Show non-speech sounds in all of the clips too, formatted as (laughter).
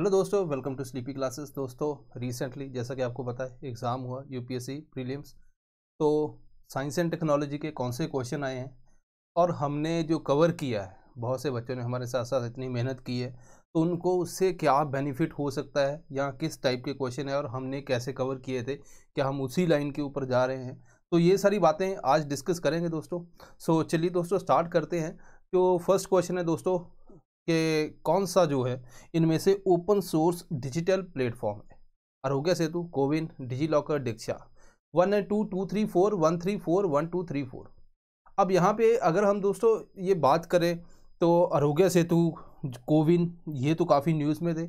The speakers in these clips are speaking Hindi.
हेलो दोस्तों वेलकम टू स्लीपी क्लासेस दोस्तों रिसेंटली जैसा कि आपको पता है एग्ज़ाम हुआ यूपीएससी प्रीलिम्स तो साइंस एंड टेक्नोलॉजी के कौन से क्वेश्चन आए हैं और हमने जो कवर किया है बहुत से बच्चों ने हमारे साथ साथ इतनी मेहनत की है तो उनको उससे क्या बेनिफिट हो सकता है या किस टाइप के क्वेश्चन है और हमने कैसे कवर किए थे क्या हम उसी लाइन के ऊपर जा रहे हैं तो ये सारी बातें आज डिस्कस करेंगे दोस्तों सो so, चलिए दोस्तों स्टार्ट करते हैं जो फर्स्ट क्वेश्चन है दोस्तों कि कौन सा जो है इनमें से ओपन सोर्स डिजिटल प्लेटफॉर्म है Aarogya Setu CoWIN DigiLocker Diksha one and two two three four one three four one two three four अब यहाँ पे अगर हम दोस्तों ये बात करें तो आरोग्य सेतु कोविन ये तो काफ़ी न्यूज़ में थे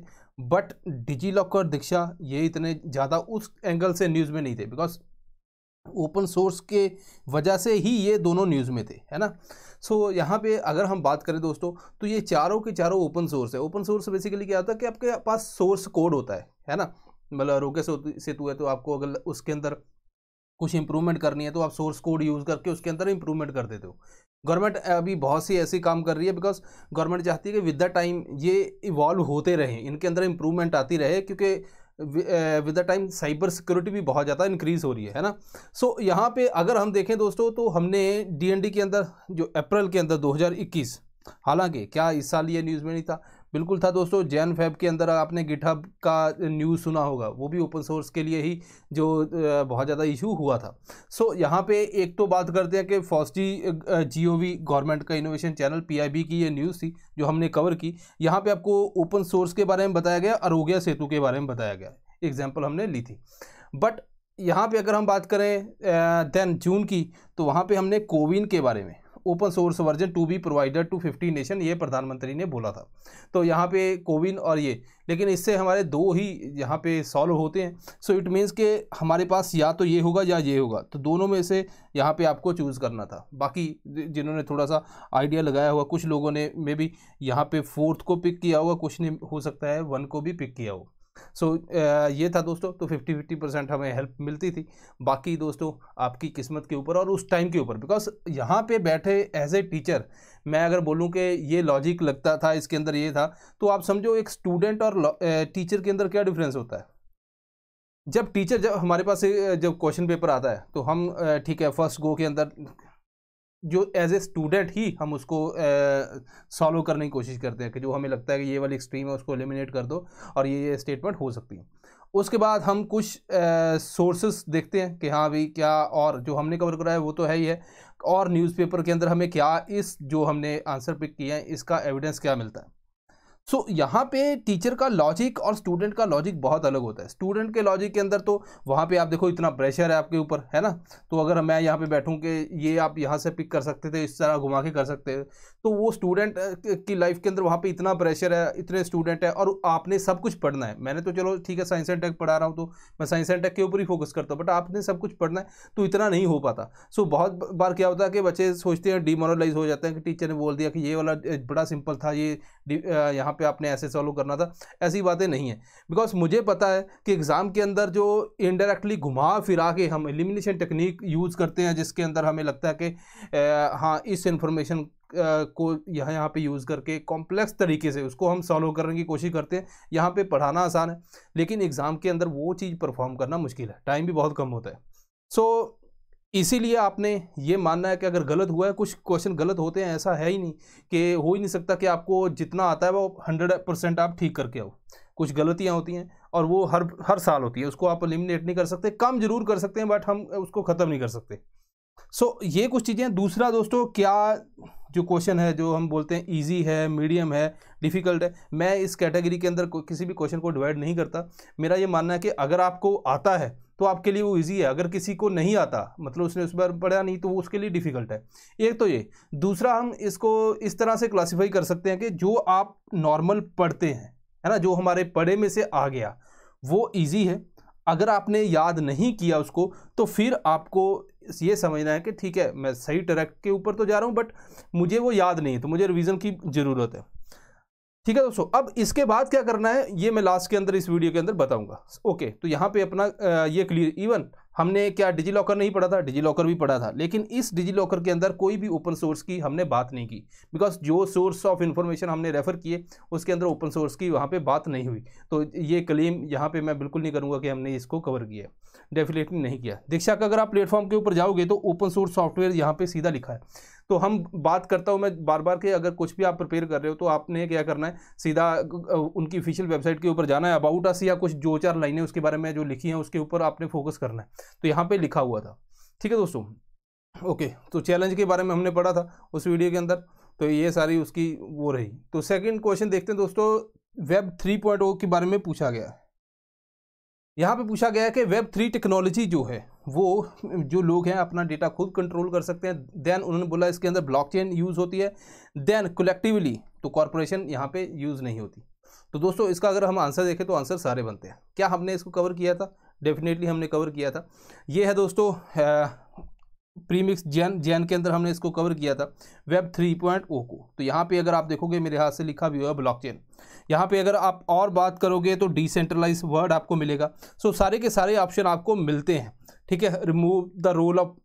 बट डिजी लॉकर दीक्षा ये इतने ज़्यादा उस एंगल से न्यूज़ में नहीं थे बिकॉज ओपन सोर्स के वजह से ही ये दोनों न्यूज़ में थे है ना सो so, यहाँ पे अगर हम बात करें दोस्तों तो ये चारों के चारों ओपन सोर्स है ओपन सोर्स बेसिकली क्या होता है कि आपके पास सोर्स कोड होता है है ना मतलब रोके सेतु है तो आपको अगर उसके अंदर कुछ इंप्रूवमेंट करनी है तो आप सोर्स कोड यूज़ करके उसके अंदर इंप्रूवमेंट कर देते हो गवर्नमेंट अभी बहुत सी ऐसी काम कर रही है बिकॉज गवर्नमेंट चाहती है कि विद द टाइम ये इवॉल्व होते रहें इनके अंदर इंप्रूवमेंट आती रहे क्योंकि with the time cyber security भी बहुत ज़्यादा इंक्रीज़ हो रही है है ना सो so, यहाँ पे अगर हम देखें दोस्तों तो हमने डीएनडी के अंदर जो अप्रैल के अंदर 2021 हालांकि क्या इस साल ये न्यूज़ में नहीं था बिल्कुल था दोस्तों जैन फैब के अंदर आपने गिटहब का न्यूज़ सुना होगा वो भी ओपन सोर्स के लिए ही जो बहुत ज़्यादा इशू हुआ था सो so, यहाँ पे एक तो बात करते हैं कि फॉस्टी जी गवर्नमेंट का इनोवेशन चैनल पीआईबी की ये न्यूज़ थी जो हमने कवर की यहाँ पे आपको ओपन सोर्स के बारे में बताया गया अरोग्य सेतु के बारे में बताया गया एग्जाम्पल हमने ली थी बट यहाँ पे अगर हम बात करें देन जून की तो वहाँ पे हमने कोविन के बारे में open source version to be provided to fifty nation ये प्रधानमंत्री ने बोला था तो यहाँ पे कोविन और ये लेकिन इससे हमारे दो ही यहाँ पे सॉल्व होते हैं सो इट मीन्स के हमारे पास या तो ये होगा या ये होगा तो दोनों में से यहाँ पे आपको चूज़ करना था बाकी जिन्होंने थोड़ा सा आइडिया लगाया हुआ कुछ लोगों ने मे बी यहाँ पे फोर्थ को पिक किया होगा कुछ ने हो सकता है वन को भी पिक किया होगा सो so, ये था दोस्तों तो फिफ्टी फिफ्टी परसेंट हमें हेल्प मिलती थी बाकी दोस्तों आपकी किस्मत के ऊपर और उस टाइम के ऊपर बिकॉज यहाँ पे बैठे एज ए टीचर मैं अगर बोलूँ कि ये लॉजिक लगता था इसके अंदर ये था तो आप समझो एक स्टूडेंट और टीचर के अंदर क्या डिफरेंस होता है जब टीचर जब हमारे पास जब क्वेश्चन पेपर आता है तो हम ठीक है फर्स्ट गो के अंदर जो एज ए स्टूडेंट ही हम उसको सॉल्व करने की कोशिश करते हैं कि जो हमें लगता है कि ये वाली एक्सट्रीम है उसको एलिमिनेट कर दो और ये स्टेटमेंट हो सकती है उसके बाद हम कुछ सोर्सेस देखते हैं कि हाँ भाई क्या और जो हमने कवर कराया वो तो है ही है और न्यूज़पेपर के अंदर हमें क्या इस जो हमने आंसर पिक किया है इसका एविडेंस क्या मिलता है सो so, यहाँ पे टीचर का लॉजिक और स्टूडेंट का लॉजिक बहुत अलग होता है स्टूडेंट के लॉजिक के अंदर तो वहाँ पे आप देखो इतना प्रेशर है आपके ऊपर है ना तो अगर मैं यहाँ पे बैठूँ कि ये आप यहाँ से पिक कर सकते थे इस तरह घुमा के कर सकते थे तो वो स्टूडेंट की लाइफ के अंदर वहाँ पर इतना प्रेशर है इतने स्टूडेंट है और आपने सब कुछ पढ़ना है मैंने तो चलो ठीक है साइंस एंड टेक पढ़ा रहा हूँ तो मैं साइंस एंड टेक के ऊपर ही फोकस करता हूँ बट आपने सब कुछ पढ़ना है तो इतना नहीं हो पाता सो बहुत बार क्या होता है कि बच्चे सोचते हैं डिमोरलाइज हो जाते हैं कि टीचर ने बोल दिया कि ये वाला बड़ा सिंपल था ये यहाँ पे आपने ऐसे सॉल्व करना था ऐसी बातें नहीं है बिकॉज मुझे पता है कि एग्ज़ाम के अंदर जो इनडायरेक्टली घुमा फिरा के हम एलिमिनेशन टेक्निक यूज़ करते हैं जिसके अंदर हमें लगता है कि हाँ इस इन्फॉर्मेशन को यहाँ यहाँ पे यूज़ करके कॉम्प्लेक्स तरीके से उसको हम सॉल्व करने की कोशिश करते हैं यहाँ पे पढ़ाना आसान है लेकिन एग्ज़ाम के अंदर वो चीज़ परफॉर्म करना मुश्किल है टाइम भी बहुत कम होता है सो so, इसीलिए आपने ये मानना है कि अगर गलत हुआ है कुछ क्वेश्चन गलत होते हैं ऐसा है ही नहीं कि हो ही नहीं सकता कि आपको जितना आता है वो हंड्रेड परसेंट आप ठीक करके आओ कुछ गलतियाँ होती हैं और वो हर हर साल होती है उसको आप एलिमिनेट नहीं कर सकते कम जरूर कर सकते हैं बट हम उसको ख़त्म नहीं कर सकते सो so, ये कुछ चीज़ें दूसरा दोस्तों क्या जो क्वेश्चन है जो हम बोलते हैं इजी है मीडियम है डिफ़िकल्ट है मैं इस कैटेगरी के अंदर किसी भी क्वेश्चन को डिवाइड नहीं करता मेरा ये मानना है कि अगर आपको आता है तो आपके लिए वो ईजी है अगर किसी को नहीं आता मतलब उसने उस बार पढ़ा नहीं तो वो उसके लिए डिफ़िकल्ट है एक तो ये दूसरा हम इसको इस तरह से क्लासीफाई कर सकते हैं कि जो आप नॉर्मल पढ़ते हैं है ना जो हमारे पढ़े में से आ गया वो ईजी है अगर आपने याद नहीं किया उसको तो फिर आपको ये समझना है कि ठीक है मैं सही ट्रैक के ऊपर तो जा रहा हूँ बट मुझे वो याद नहीं है तो मुझे रिविज़न की ज़रूरत है ठीक है दोस्तों अब इसके बाद क्या करना है ये मैं लास्ट के अंदर इस वीडियो के अंदर बताऊंगा ओके तो यहाँ पे अपना ये क्लियर इवन हमने क्या डिजी लॉकर नहीं पढ़ा था डिजी लॉकर भी पढ़ा था लेकिन इस डिजी लॉकर के अंदर कोई भी ओपन सोर्स की हमने बात नहीं की बिकॉज जो सोर्स ऑफ इन्फॉर्मेशन हमने रेफर किए उसके अंदर ओपन सोर्स की वहाँ पर बात नहीं हुई तो ये क्लेम यहाँ पर मैं बिल्कुल नहीं करूँगा कि हमने इसको कवर किया डेफिनेटली नहीं किया दीक्षा का अगर आप प्लेटफॉर्म के ऊपर जाओगे तो ओपन सोर्स सॉफ्टवेयर यहाँ पे सीधा लिखा है तो हम बात करता हूँ मैं बार बार के अगर कुछ भी आप प्रिपेयर कर रहे हो तो आपने क्या करना है सीधा उनकी ऑफिशियल वेबसाइट के ऊपर जाना है अबाउट अस या कुछ दो चार लाइनें उसके बारे में जो लिखी हैं उसके ऊपर आपने फोकस करना है तो यहाँ पर लिखा हुआ था ठीक है दोस्तों ओके तो चैलेंज के बारे में हमने पढ़ा था उस वीडियो के अंदर तो ये सारी उसकी वो रही तो सेकेंड क्वेश्चन देखते हैं दोस्तों वेब थ्री oh के बारे में पूछा गया है यहाँ पे पूछा गया है कि वेब थ्री टेक्नोलॉजी जो है वो जो लोग हैं अपना डेटा खुद कंट्रोल कर सकते हैं देन उन्होंने बोला इसके अंदर ब्लॉकचेन यूज़ होती है देन कलेक्टिवली तो कॉरपोरेशन यहाँ पे यूज़ नहीं होती तो दोस्तों इसका अगर हम आंसर देखें तो आंसर सारे बनते हैं क्या हमने इसको कवर किया था डेफिनेटली हमने कवर किया था ये है दोस्तों प्रीमिक्स जैन जैन के अंदर हमने इसको कवर किया था वेब थ्री पॉइंट ओ को तो यहाँ पे अगर आप देखोगे मेरे हाथ से लिखा भी हुआ ब्लॉकचेन यहाँ पे अगर आप और बात करोगे तो डिसेंट्रलाइज वर्ड आपको मिलेगा सो so, सारे के सारे ऑप्शन आपको मिलते हैं ठीक है रिमूव द रोल ऑफ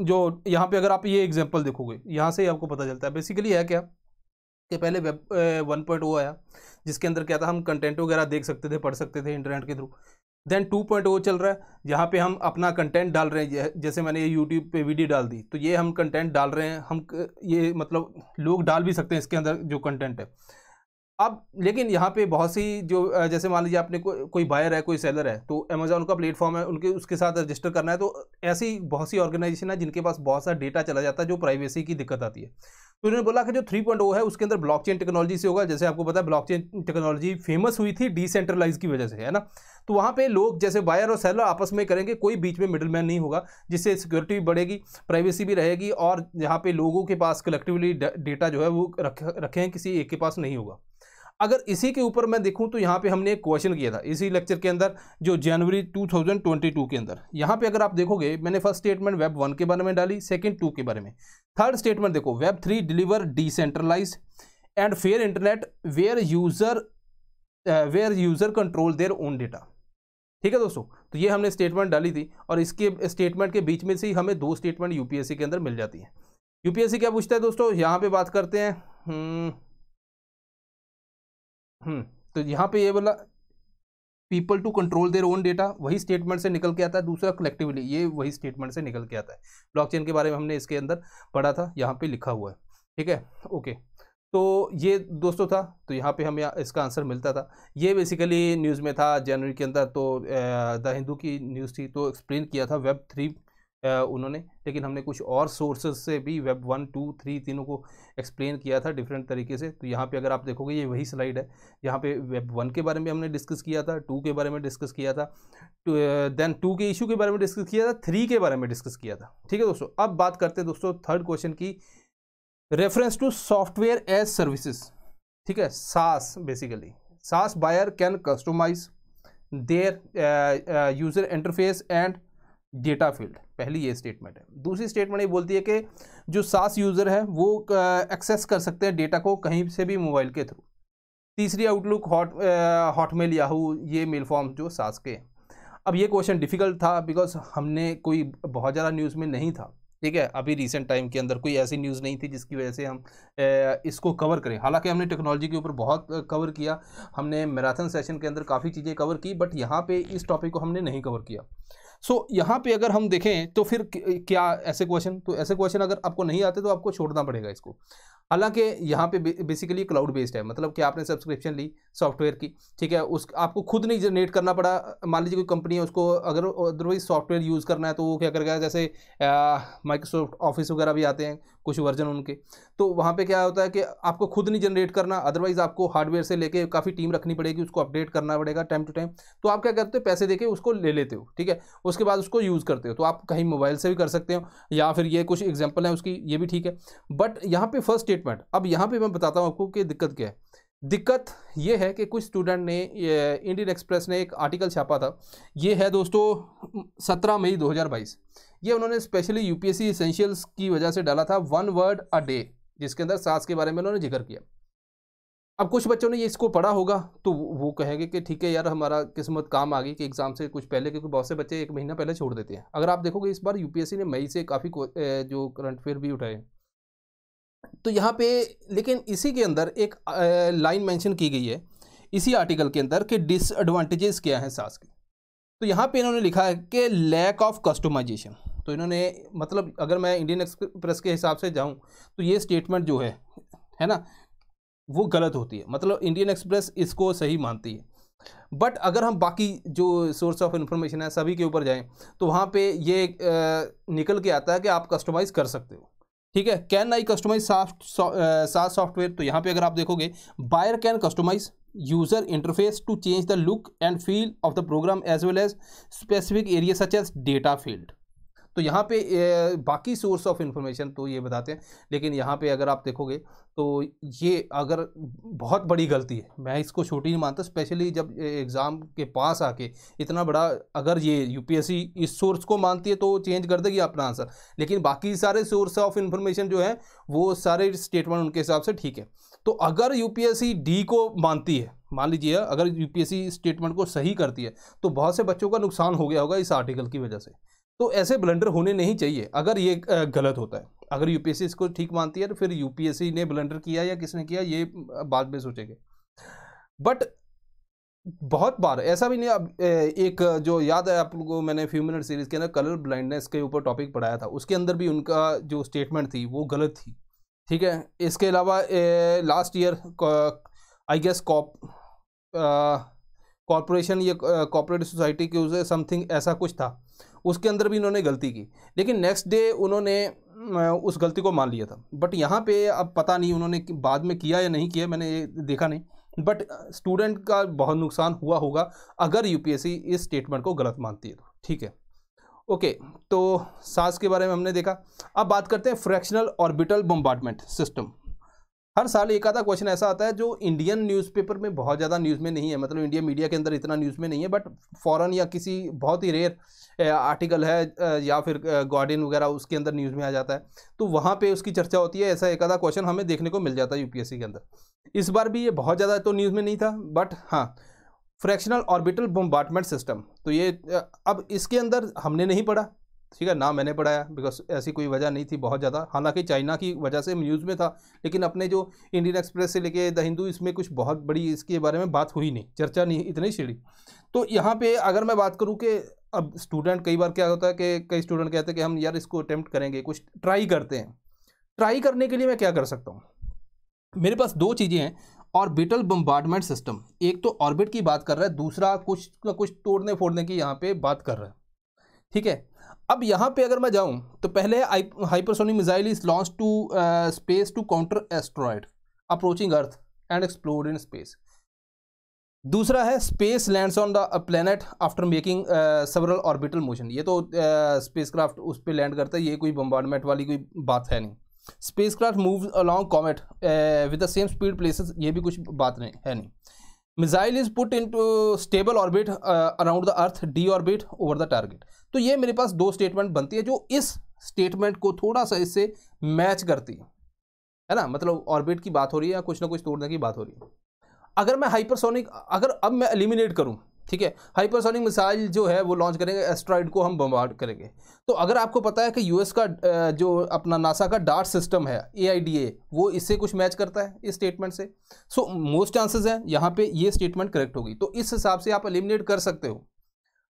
जो यहाँ पे अगर आप ये एग्जाम्पल देखोगे यहाँ से ही आपको पता चलता है बेसिकली है क्या कि पहले वेब वन पॉइंट ओ आया जिसके अंदर क्या था हम कंटेंट वगैरह देख सकते थे पढ़ सकते थे इंटरनेट के थ्रू देन टू पॉइंट वो चल रहा है यहाँ पे हम अपना कंटेंट डाल रहे हैं जैसे मैंने ये यूट्यूब पे वीडियो डाल दी तो ये हम कंटेंट डाल रहे हैं हम ये मतलब लोग डाल भी सकते हैं इसके अंदर जो कंटेंट है अब लेकिन यहाँ पे बहुत सी जो जैसे मान लीजिए आपने को, कोई बायर है कोई सेलर है तो अमेजोन का प्लेटफॉर्म है उनके उसके साथ रजिस्टर करना है तो ऐसी बहुत सी ऑर्गेनाइजेशन है जिनके पास बहुत सा डेटा चला जाता है जो प्राइवेसी की दिक्कत आती है तो उन्होंने बोला कि जो थ्री पॉइंट oh है उसके अंदर ब्लॉकचेन टेक्नोलॉजी से होगा जैसे आपको पता है ब्लॉकचेन टेक्नोलॉजी फेमस हुई थी डिसेंट्रलाइज की वजह से है ना तो वहाँ पे लोग जैसे बायर और सेलर आपस में करेंगे कोई बीच में मिडिल नहीं होगा जिससे सिक्योरिटी भी बढ़ेगी प्राइवेसी भी रहेगी और यहाँ पे लोगों के पास कलेक्टिवली डेटा जो है वो रखें किसी एक के पास नहीं होगा अगर इसी के ऊपर मैं देखूँ तो यहाँ पे हमने एक क्वेश्चन किया था इसी लेक्चर के अंदर जो जनवरी 2022 के अंदर यहाँ पे अगर आप देखोगे मैंने फर्स्ट स्टेटमेंट वेब वन के बारे में डाली सेकेंड टू के बारे में थर्ड स्टेटमेंट देखो web three deliver decentralize and fair internet where user where user control their own data ठीक है दोस्तों तो ये हमने स्टेटमेंट डाली थी और इसके स्टेटमेंट के बीच में से ही हमें दो स्टेटमेंट यूपीएससी के अंदर मिल जाती है यूपीएससी क्या पूछता है दोस्तों यहाँ पे बात करते हैं हम्म, हम्म, तो यहाँ पे ये बोला people to control their own data वही स्टेटमेंट से निकल के आता है दूसरा कलेक्टिवली ये वही स्टेटमेंट से निकल के आता है ब्लॉकचेन के बारे में हमने इसके अंदर पढ़ा था यहाँ पे लिखा हुआ है ठीक है ओके तो ये दोस्तों था तो यहाँ पे हमें इसका आंसर मिलता था ये बेसिकली न्यूज़ में था जनवरी के अंदर तो द हिंदू की न्यूज़ थी तो एक्सप्लेन किया था वेब थ्री उन्होंने लेकिन हमने कुछ और सोर्सेज से भी वेब वन टू थ्री तीनों को एक्सप्लेन किया था डिफरेंट तरीके से तो यहाँ पे अगर आप देखोगे ये वही स्लाइड है यहाँ पे वेब वन के बारे में हमने डिस्कस किया था टू के बारे में डिस्कस किया था तो, देन टू के इशू के बारे में डिस्कस किया था थ्री के बारे में डिस्कस किया था ठीक है दोस्तों अब बात करते हैं दोस्तों थर्ड क्वेश्चन की reference to software as services ठीक है SaaS basically SaaS buyer can customize their user interface and data field पहली ये स्टेटमेंट है दूसरी स्टेटमेंट ये बोलती है कि जो सास यूज़र है वो एक्सेस कर सकते हैं डेटा को कहीं से भी मोबाइल के थ्रू तीसरी आउटलुक हॉट हॉटमेल याहू ये मेल फॉर्म जो सास के हैं अब ये क्वेश्चन डिफ़िकल्ट था बिकॉज हमने कोई बहुत ज़्यादा न्यूज़ में नहीं था ठीक है अभी रिसेंट टाइम के अंदर कोई ऐसी न्यूज़ नहीं थी जिसकी वजह से हम ए, इसको कवर करें हालांकि हमने टेक्नोलॉजी के ऊपर बहुत कवर किया हमने मैराथन सेशन के अंदर काफ़ी चीज़ें कवर की बट यहाँ पे इस टॉपिक को हमने नहीं कवर किया सो so, यहाँ पे अगर हम देखें तो फिर क्या ऐसे क्वेश्चन तो ऐसे क्वेश्चन अगर आपको नहीं आते तो आपको छोड़ना पड़ेगा इसको हालांकि यहाँ पे बेसिकली क्लाउड बेस्ड है मतलब कि आपने सब्सक्रिप्शन ली सॉफ्टवेयर की ठीक है उस आपको खुद नहीं जनरेट करना पड़ा मान लीजिए कोई कंपनी है उसको अगर अदरवाइज सॉफ्टवेयर यूज़ करना है तो वो क्या करेगा जैसे माइक्रोसॉफ्ट ऑफिस वगैरह भी आते हैं कुछ वर्जन उनके तो वहाँ पे क्या होता है कि आपको खुद नहीं जनरेट करना अदरवाइज़ आपको हार्डवेयर से लेके काफ़ी टीम रखनी पड़ेगी उसको अपडेट करना पड़ेगा टाइम टू टाइम तो आप क्या करते हो पैसे दे उसको ले लेते हो ठीक है उसके बाद उसको यूज़ करते हो तो आप कहीं मोबाइल से भी कर सकते हो या फिर ये कुछ एग्जाम्पल हैं उसकी ये भी ठीक है बट यहाँ पे फर्स्ट स्टेटमेंट अब यहाँ पे मैं बताता हूँ आपको कि दिक्कत क्या है दिक्कत ये है कि कुछ स्टूडेंट ने इंडियन एक्सप्रेस ने एक आर्टिकल छापा था ये है दोस्तों सत्रह मई दो ये उन्होंने स्पेशली यूपीएससी एसेंशियल्स की वजह से डाला था वन वर्ड अ डे जिसके अंदर सास के बारे में उन्होंने जिक्र किया अब कुछ बच्चों ने ये इसको पढ़ा होगा तो वो कहेंगे कि ठीक है यार हमारा किस्मत काम आ गई कि एग्ज़ाम से कुछ पहले क्योंकि बहुत से बच्चे एक महीना पहले छोड़ देते हैं अगर आप देखोगे इस बार यूपीएससी ने मई से काफ़ी जो करंट अफेयर भी उठाए तो यहाँ पे लेकिन इसी के अंदर एक लाइन मैंशन की गई है इसी आर्टिकल के अंदर कि डिसएडवांटेजेस क्या हैं सास के तो यहाँ पे इन्होंने लिखा है कि लैक ऑफ कस्टमाइजेशन तो इन्होंने मतलब अगर मैं इंडियन एक्सप्रेस के हिसाब से जाऊँ तो ये स्टेटमेंट जो है है ना वो गलत होती है मतलब इंडियन एक्सप्रेस इसको सही मानती है बट अगर हम बाकी जो सोर्स ऑफ इन्फॉर्मेशन है सभी के ऊपर जाएं तो वहाँ पे ये निकल के आता है कि आप कस्टमाइज़ कर सकते हो ठीक है can I customize soft SaaS software तो यहाँ पे अगर आप देखोगे buyer can customize user interface to change the look and feel of the program as well as specific area such as data field तो यहाँ पे बाकी सोर्स ऑफ इन्फॉर्मेशन तो ये बताते हैं लेकिन यहाँ पे अगर आप देखोगे तो ये अगर बहुत बड़ी गलती है मैं इसको छोटी नहीं मानता स्पेशली जब एग्ज़ाम के पास आके इतना बड़ा अगर ये यूपीएससी इस सोर्स को मानती है तो चेंज कर देगी अपना आंसर लेकिन बाकी सारे सोर्स ऑफ इन्फॉर्मेशन जो है वो सारे स्टेटमेंट उनके हिसाब से ठीक है तो अगर यू डी को मानती है मान लीजिए अगर यू स्टेटमेंट को सही करती है तो बहुत से बच्चों का नुकसान हो गया होगा इस आर्टिकल की वजह से तो ऐसे ब्लंडर होने नहीं चाहिए अगर ये गलत होता है अगर यूपीएससी इसको ठीक मानती है तो फिर यूपीएससी ने ब्लंडर किया या किसने किया ये बाद में सोचेंगे बट बहुत बार ऐसा भी नहीं अब एक जो याद है आप लोगों को मैंने फ्यू मिनट सीरीज़ के अंदर कलर ब्लाइंडनेस के ऊपर टॉपिक पढ़ाया था उसके अंदर भी उनका जो स्टेटमेंट थी वो गलत थी ठीक है इसके अलावा last year I guess co-op corporation या कॉपरेटिव सोसाइटी के उसे समथिंग ऐसा कुछ था उसके अंदर भी इन्होंने गलती की लेकिन नेक्स्ट डे उन्होंने उस गलती को मान लिया था बट यहाँ पे अब पता नहीं उन्होंने बाद में किया या नहीं किया मैंने ये देखा नहीं बट स्टूडेंट का बहुत नुकसान हुआ होगा अगर यूपीएससी इस स्टेटमेंट को गलत मानती है तो ठीक है ओके तो सास के बारे में हमने देखा अब बात करते हैं फ्रैक्शनल ऑर्बिटल बम्बार्टमेंट सिस्टम हर साल एक आधा क्वेश्चन ऐसा आता है जो इंडियन न्यूज़पेपर में बहुत ज़्यादा न्यूज़ में नहीं है मतलब इंडिया मीडिया के अंदर इतना न्यूज़ में नहीं है बट फॉरन या किसी बहुत ही रेयर आर्टिकल है या फिर गार्डियन वगैरह उसके अंदर न्यूज़ में आ जाता है तो वहाँ पे उसकी चर्चा होती है ऐसा एक आधा क्वेश्चन हमें देखने को मिल जाता है यूपीएससी के अंदर इस बार भी ये बहुत ज़्यादा तो न्यूज़ में नहीं था बट हाँ फ्रैक्शनल ऑर्बिटल बम्बार्टमेंट सिस्टम तो ये अब इसके अंदर हमने नहीं पढ़ा ठीक है ना मैंने पढ़ाया बिकॉज ऐसी कोई वजह नहीं थी बहुत ज़्यादा हालांकि चाइना की वजह से न्यूज़ में था लेकिन अपने जो इंडियन एक्सप्रेस से लेके द हिंदू इसमें कुछ बहुत बड़ी इसके बारे में बात हुई नहीं चर्चा नहीं इतनी छिड़ी तो यहाँ पे अगर मैं बात करूँ कि अब स्टूडेंट कई बार क्या होता है कि कई स्टूडेंट कहते हैं कि हम यार इसको अटैम्प्ट करेंगे कुछ ट्राई करते हैं ट्राई करने के लिए मैं क्या कर सकता हूँ मेरे पास दो चीज़ें हैं ऑर्बिटल बम्बार्डमेंट सिस्टम एक तो ऑर्बिट की बात कर रहा है दूसरा कुछ ना कुछ तोड़ने फोड़ने की यहाँ पे बात कर रहा है ठीक है अब यहाँ पे अगर मैं जाऊँ तो पहले hypersonic missile is launch to space to counter asteroid approaching earth and explore in space दूसरा है space lands on the planet after making several orbital motion ये तो स्पेस uh, उस पर लैंड करता है ये कोई बम्बार्डमेंट वाली कोई बात है नहीं spacecraft move along comet with the same speed places ये भी कुछ बात नहीं है नहीं missile is put in stable orbit around the earth deorbit over the target तो ये मेरे पास दो स्टेटमेंट बनती है जो इस स्टेटमेंट को थोड़ा सा इससे मैच करती है है ना मतलब ऑर्बिट की बात हो रही है या कुछ ना कुछ तोड़ने की बात हो रही है अगर मैं हाइपरसोनिक अगर अब मैं एलिमिनेट करूँ ठीक है हाइपरसोनिक मिसाइल जो है वो लॉन्च करेंगे एस्ट्रॉइड को हम बम्बार्ड करेंगे तो अगर आपको पता है कि यूएस का जो अपना नासा का डार्ट सिस्टम है ए वो इससे कुछ मैच करता है इस स्टेटमेंट से सो मोस्ट चांसेस हैं यहाँ पे ये स्टेटमेंट करेक्ट होगी तो इस हिसाब से आप एलिमिनेट कर सकते हो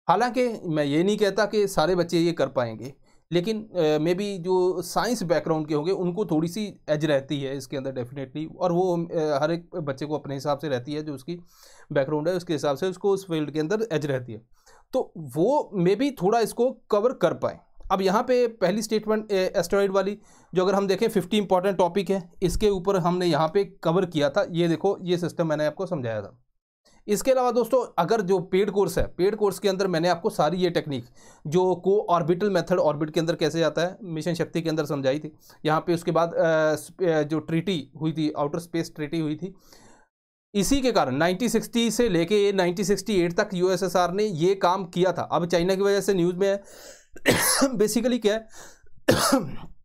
हालांकि मैं ये नहीं कहता कि सारे बच्चे ये कर पाएंगे लेकिन मे बी जो साइंस बैकग्राउंड के होंगे उनको थोड़ी सी एज रहती है इसके अंदर डेफिनेटली और वो हर एक बच्चे को अपने हिसाब से रहती है जो उसकी बैकग्राउंड है उसके हिसाब से उसको उस फील्ड के अंदर एज रहती है तो वो मे बी थोड़ा इसको कवर कर पाए अब यहाँ पे पहली स्टेटमेंट एस्ट्रॉइड वाली जो अगर हम देखें फिफ्टी इंपॉर्टेंट टॉपिक है इसके ऊपर हमने यहाँ पे कवर किया था ये देखो ये सिस्टम मैंने आपको समझाया था इसके अलावा दोस्तों अगर जो पेड कोर्स है पेड कोर्स के अंदर मैंने आपको सारी ये टेक्निक जो को ऑर्बिटल मेथड ऑर्बिट के अंदर कैसे जाता है मिशन शक्ति के अंदर समझाई थी यहाँ पे उसके बाद जो ट्रीटी हुई थी आउटर स्पेस ट्रीटी हुई थी इसी के कारण 1960 से लेके 1968 तक यूएसएसआर ने ये काम किया था अब चाइना की वजह से न्यूज़ में है (coughs) बेसिकली क्या है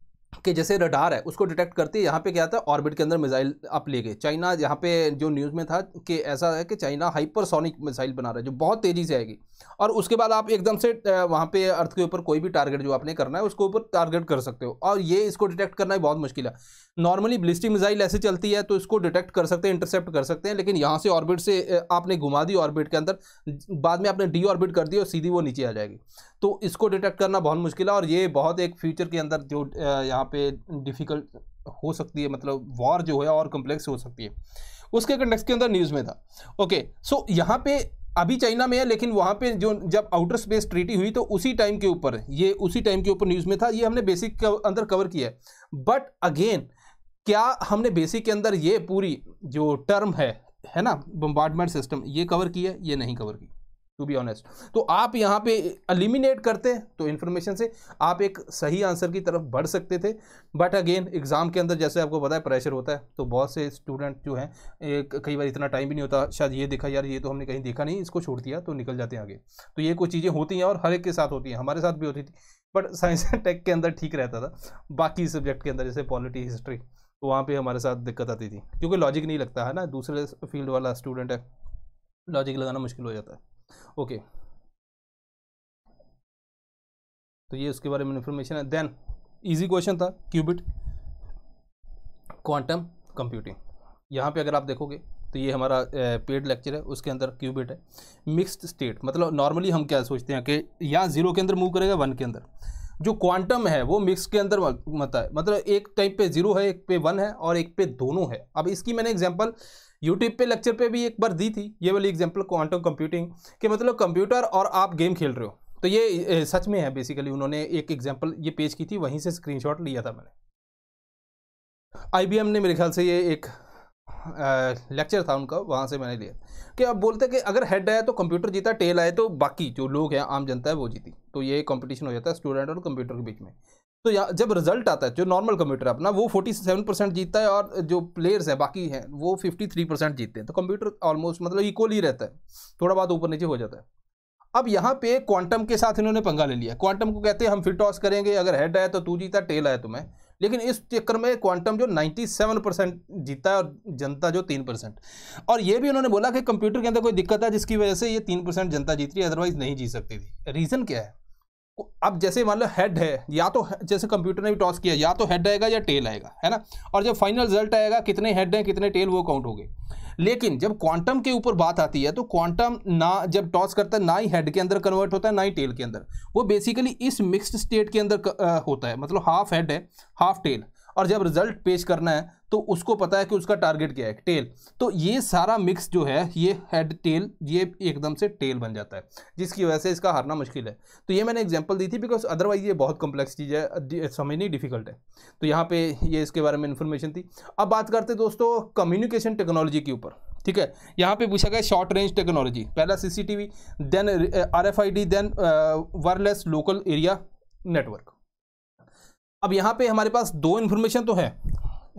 के जैसे रडार है उसको डिटेक्ट करती है यहाँ पे क्या था ऑर्बिट के अंदर मिसाइल आप ले गए चाइना यहाँ पे जो न्यूज़ में था कि ऐसा है कि चाइना हाइपरसोनिक मिसाइल बना रहा है जो बहुत तेज़ी से आएगी और उसके बाद आप एकदम से वहाँ पे अर्थ के ऊपर कोई भी टारगेट जो आपने करना है उसके ऊपर टारगेट कर सकते हो और ये इसको डिटेक्ट करना बहुत मुश्किल है नॉर्मली ब्लिस्टिक मिसाइल ऐसे चलती है तो इसको डिटेक्ट कर सकते हैं इंटरसेप्ट कर सकते हैं लेकिन यहाँ से ऑर्बिट से आपने घुमा दी ऑर्बिट के अंदर बाद में आपने डी ऑर्बिट कर दी और सीधी वो नीचे आ जाएगी तो इसको डिटेक्ट करना बहुत मुश्किल है और ये बहुत एक फ्यूचर के अंदर जो यहाँ पे डिफ़िकल्ट हो सकती है मतलब वॉर जो है और कम्प्लेक्स हो सकती है उसके कंटेक्स के अंदर न्यूज़ में था ओके सो यहाँ पे अभी चाइना में है लेकिन वहाँ पे जो जब आउटर स्पेस ट्रीटी हुई तो उसी टाइम के ऊपर ये उसी टाइम के ऊपर न्यूज़ में था ये हमने बेसिक के अंदर कवर किया है बट अगेन क्या हमने बेसिक के अंदर ये पूरी जो टर्म है है ना बम्बार्डमेंट सिस्टम ये कवर किया है ये नहीं कवर की टू बी ऑनेस्ट तो आप यहाँ पे एलिमिनेट करते तो इन्फॉर्मेशन से आप एक सही आंसर की तरफ बढ़ सकते थे बट अगेन एग्ज़ाम के अंदर जैसे आपको पता है प्रेशर होता है तो बहुत से स्टूडेंट जो हैं कई बार इतना टाइम भी नहीं होता शायद ये देखा यार ये तो हमने कहीं देखा नहीं इसको छोड़ दिया तो निकल जाते हैं आगे तो ये कुछ चीज़ें होती हैं और हर एक के साथ होती हैं हमारे साथ भी होती थी बट साइंस एंड टेक के अंदर ठीक रहता था बाकी सब्जेक्ट के अंदर जैसे पॉलिटी हिस्ट्री तो वहाँ पे हमारे साथ दिक्कत आती थी क्योंकि लॉजिक नहीं लगता है ना दूसरे फील्ड वाला स्टूडेंट है लॉजिक लगाना मुश्किल हो जाता है ओके तो ये उसके बारे में इंफॉर्मेशन है देन इजी क्वेश्चन था क्यूबिट क्वांटम कंप्यूटिंग यहाँ पे अगर आप देखोगे तो ये हमारा पेड लेक्चर है उसके अंदर क्यूबिट है मिक्स्ड स्टेट मतलब नॉर्मली हम क्या सोचते हैं कि या जीरो के अंदर मूव करेगा वन के अंदर जो क्वांटम है वो मिक्स के अंदर मत है मतलब एक टाइप पे जीरो है एक पे वन है और एक पे दोनों है अब इसकी मैंने एग्जांपल यूट्यूब पे लेक्चर पे भी एक बार दी थी ये वाली एग्जाम्पल क्वांटम कंप्यूटिंग के मतलब कंप्यूटर और आप गेम खेल रहे हो तो ये सच में है बेसिकली उन्होंने एक एग्जाम्पल ये पेश की थी वहीं से स्क्रीनशॉट लिया था मैंने आईबीएम ने मेरे ख्याल से ये एक लेक्चर था उनका वहाँ से मैंने लिया कि अब बोलते हैं कि अगर हेड आया तो कंप्यूटर जीता टेल आए तो बाकी जो लोग हैं आम जनता है वो जीती तो ये कंपटीशन हो जाता है स्टूडेंट और कंप्यूटर के बीच में तो जब रिजल्ट आता है जो नॉर्मल कंप्यूटर अपना वो 47 परसेंट जीतता है और जो प्लेयर्स हैं बाकी हैं वो 53 परसेंट जीतते हैं तो कंप्यूटर ऑलमोस्ट मतलब इक्वल ही रहता है थोड़ा बहुत ऊपर नीचे हो जाता है अब यहाँ पे क्वांटम के साथ इन्होंने पंगा ले लिया क्वांटम को कहते हैं हम फिर टॉस करेंगे अगर हेड आया तो तू जीता टेल आया तुम्हें लेकिन इस चक्कर में क्वांटम जो 97 परसेंट जीता है और जनता जो तीन परसेंट और ये भी उन्होंने बोला कि कंप्यूटर के अंदर कोई दिक्कत है जिसकी वजह से ये तीन परसेंट जनता जीत रही है अदरवाइज नहीं जीत सकती थी रीज़न क्या है अब जैसे मान लो हेड है या तो जैसे कंप्यूटर ने भी टॉस किया या तो हेड आएगा या टेल आएगा है ना और जब फाइनल रिजल्ट आएगा कितने हेड हैं कितने टेल वो काउंट हो गए लेकिन जब क्वांटम के ऊपर बात आती है तो क्वांटम ना जब टॉस करता है ना ही हेड के अंदर कन्वर्ट होता है ना ही टेल के अंदर वो बेसिकली इस मिक्सड स्टेट के अंदर होता है मतलब हाफ हेड है हाफ टेल और जब रिजल्ट पेश करना है तो उसको पता है कि उसका टारगेट क्या है टेल तो ये सारा मिक्स जो है ये हेड टेल ये एकदम से टेल बन जाता है जिसकी वजह से इसका हारना मुश्किल है तो ये मैंने एग्जांपल दी थी बिकॉज अदरवाइज ये बहुत कॉम्प्लेक्स चीज़ है समझनी डिफिकल्ट है तो यहाँ पे ये इसके बारे में इन्फॉर्मेशन थी अब बात करते दोस्तों कम्युनिकेशन टेक्नोलॉजी के ऊपर ठीक है यहाँ पे पूछा गया शॉर्ट रेंज टेक्नोलॉजी पहला CCTV then RFID then wireless local area network अब यहाँ पे हमारे पास दो इन्फॉर्मेशन तो है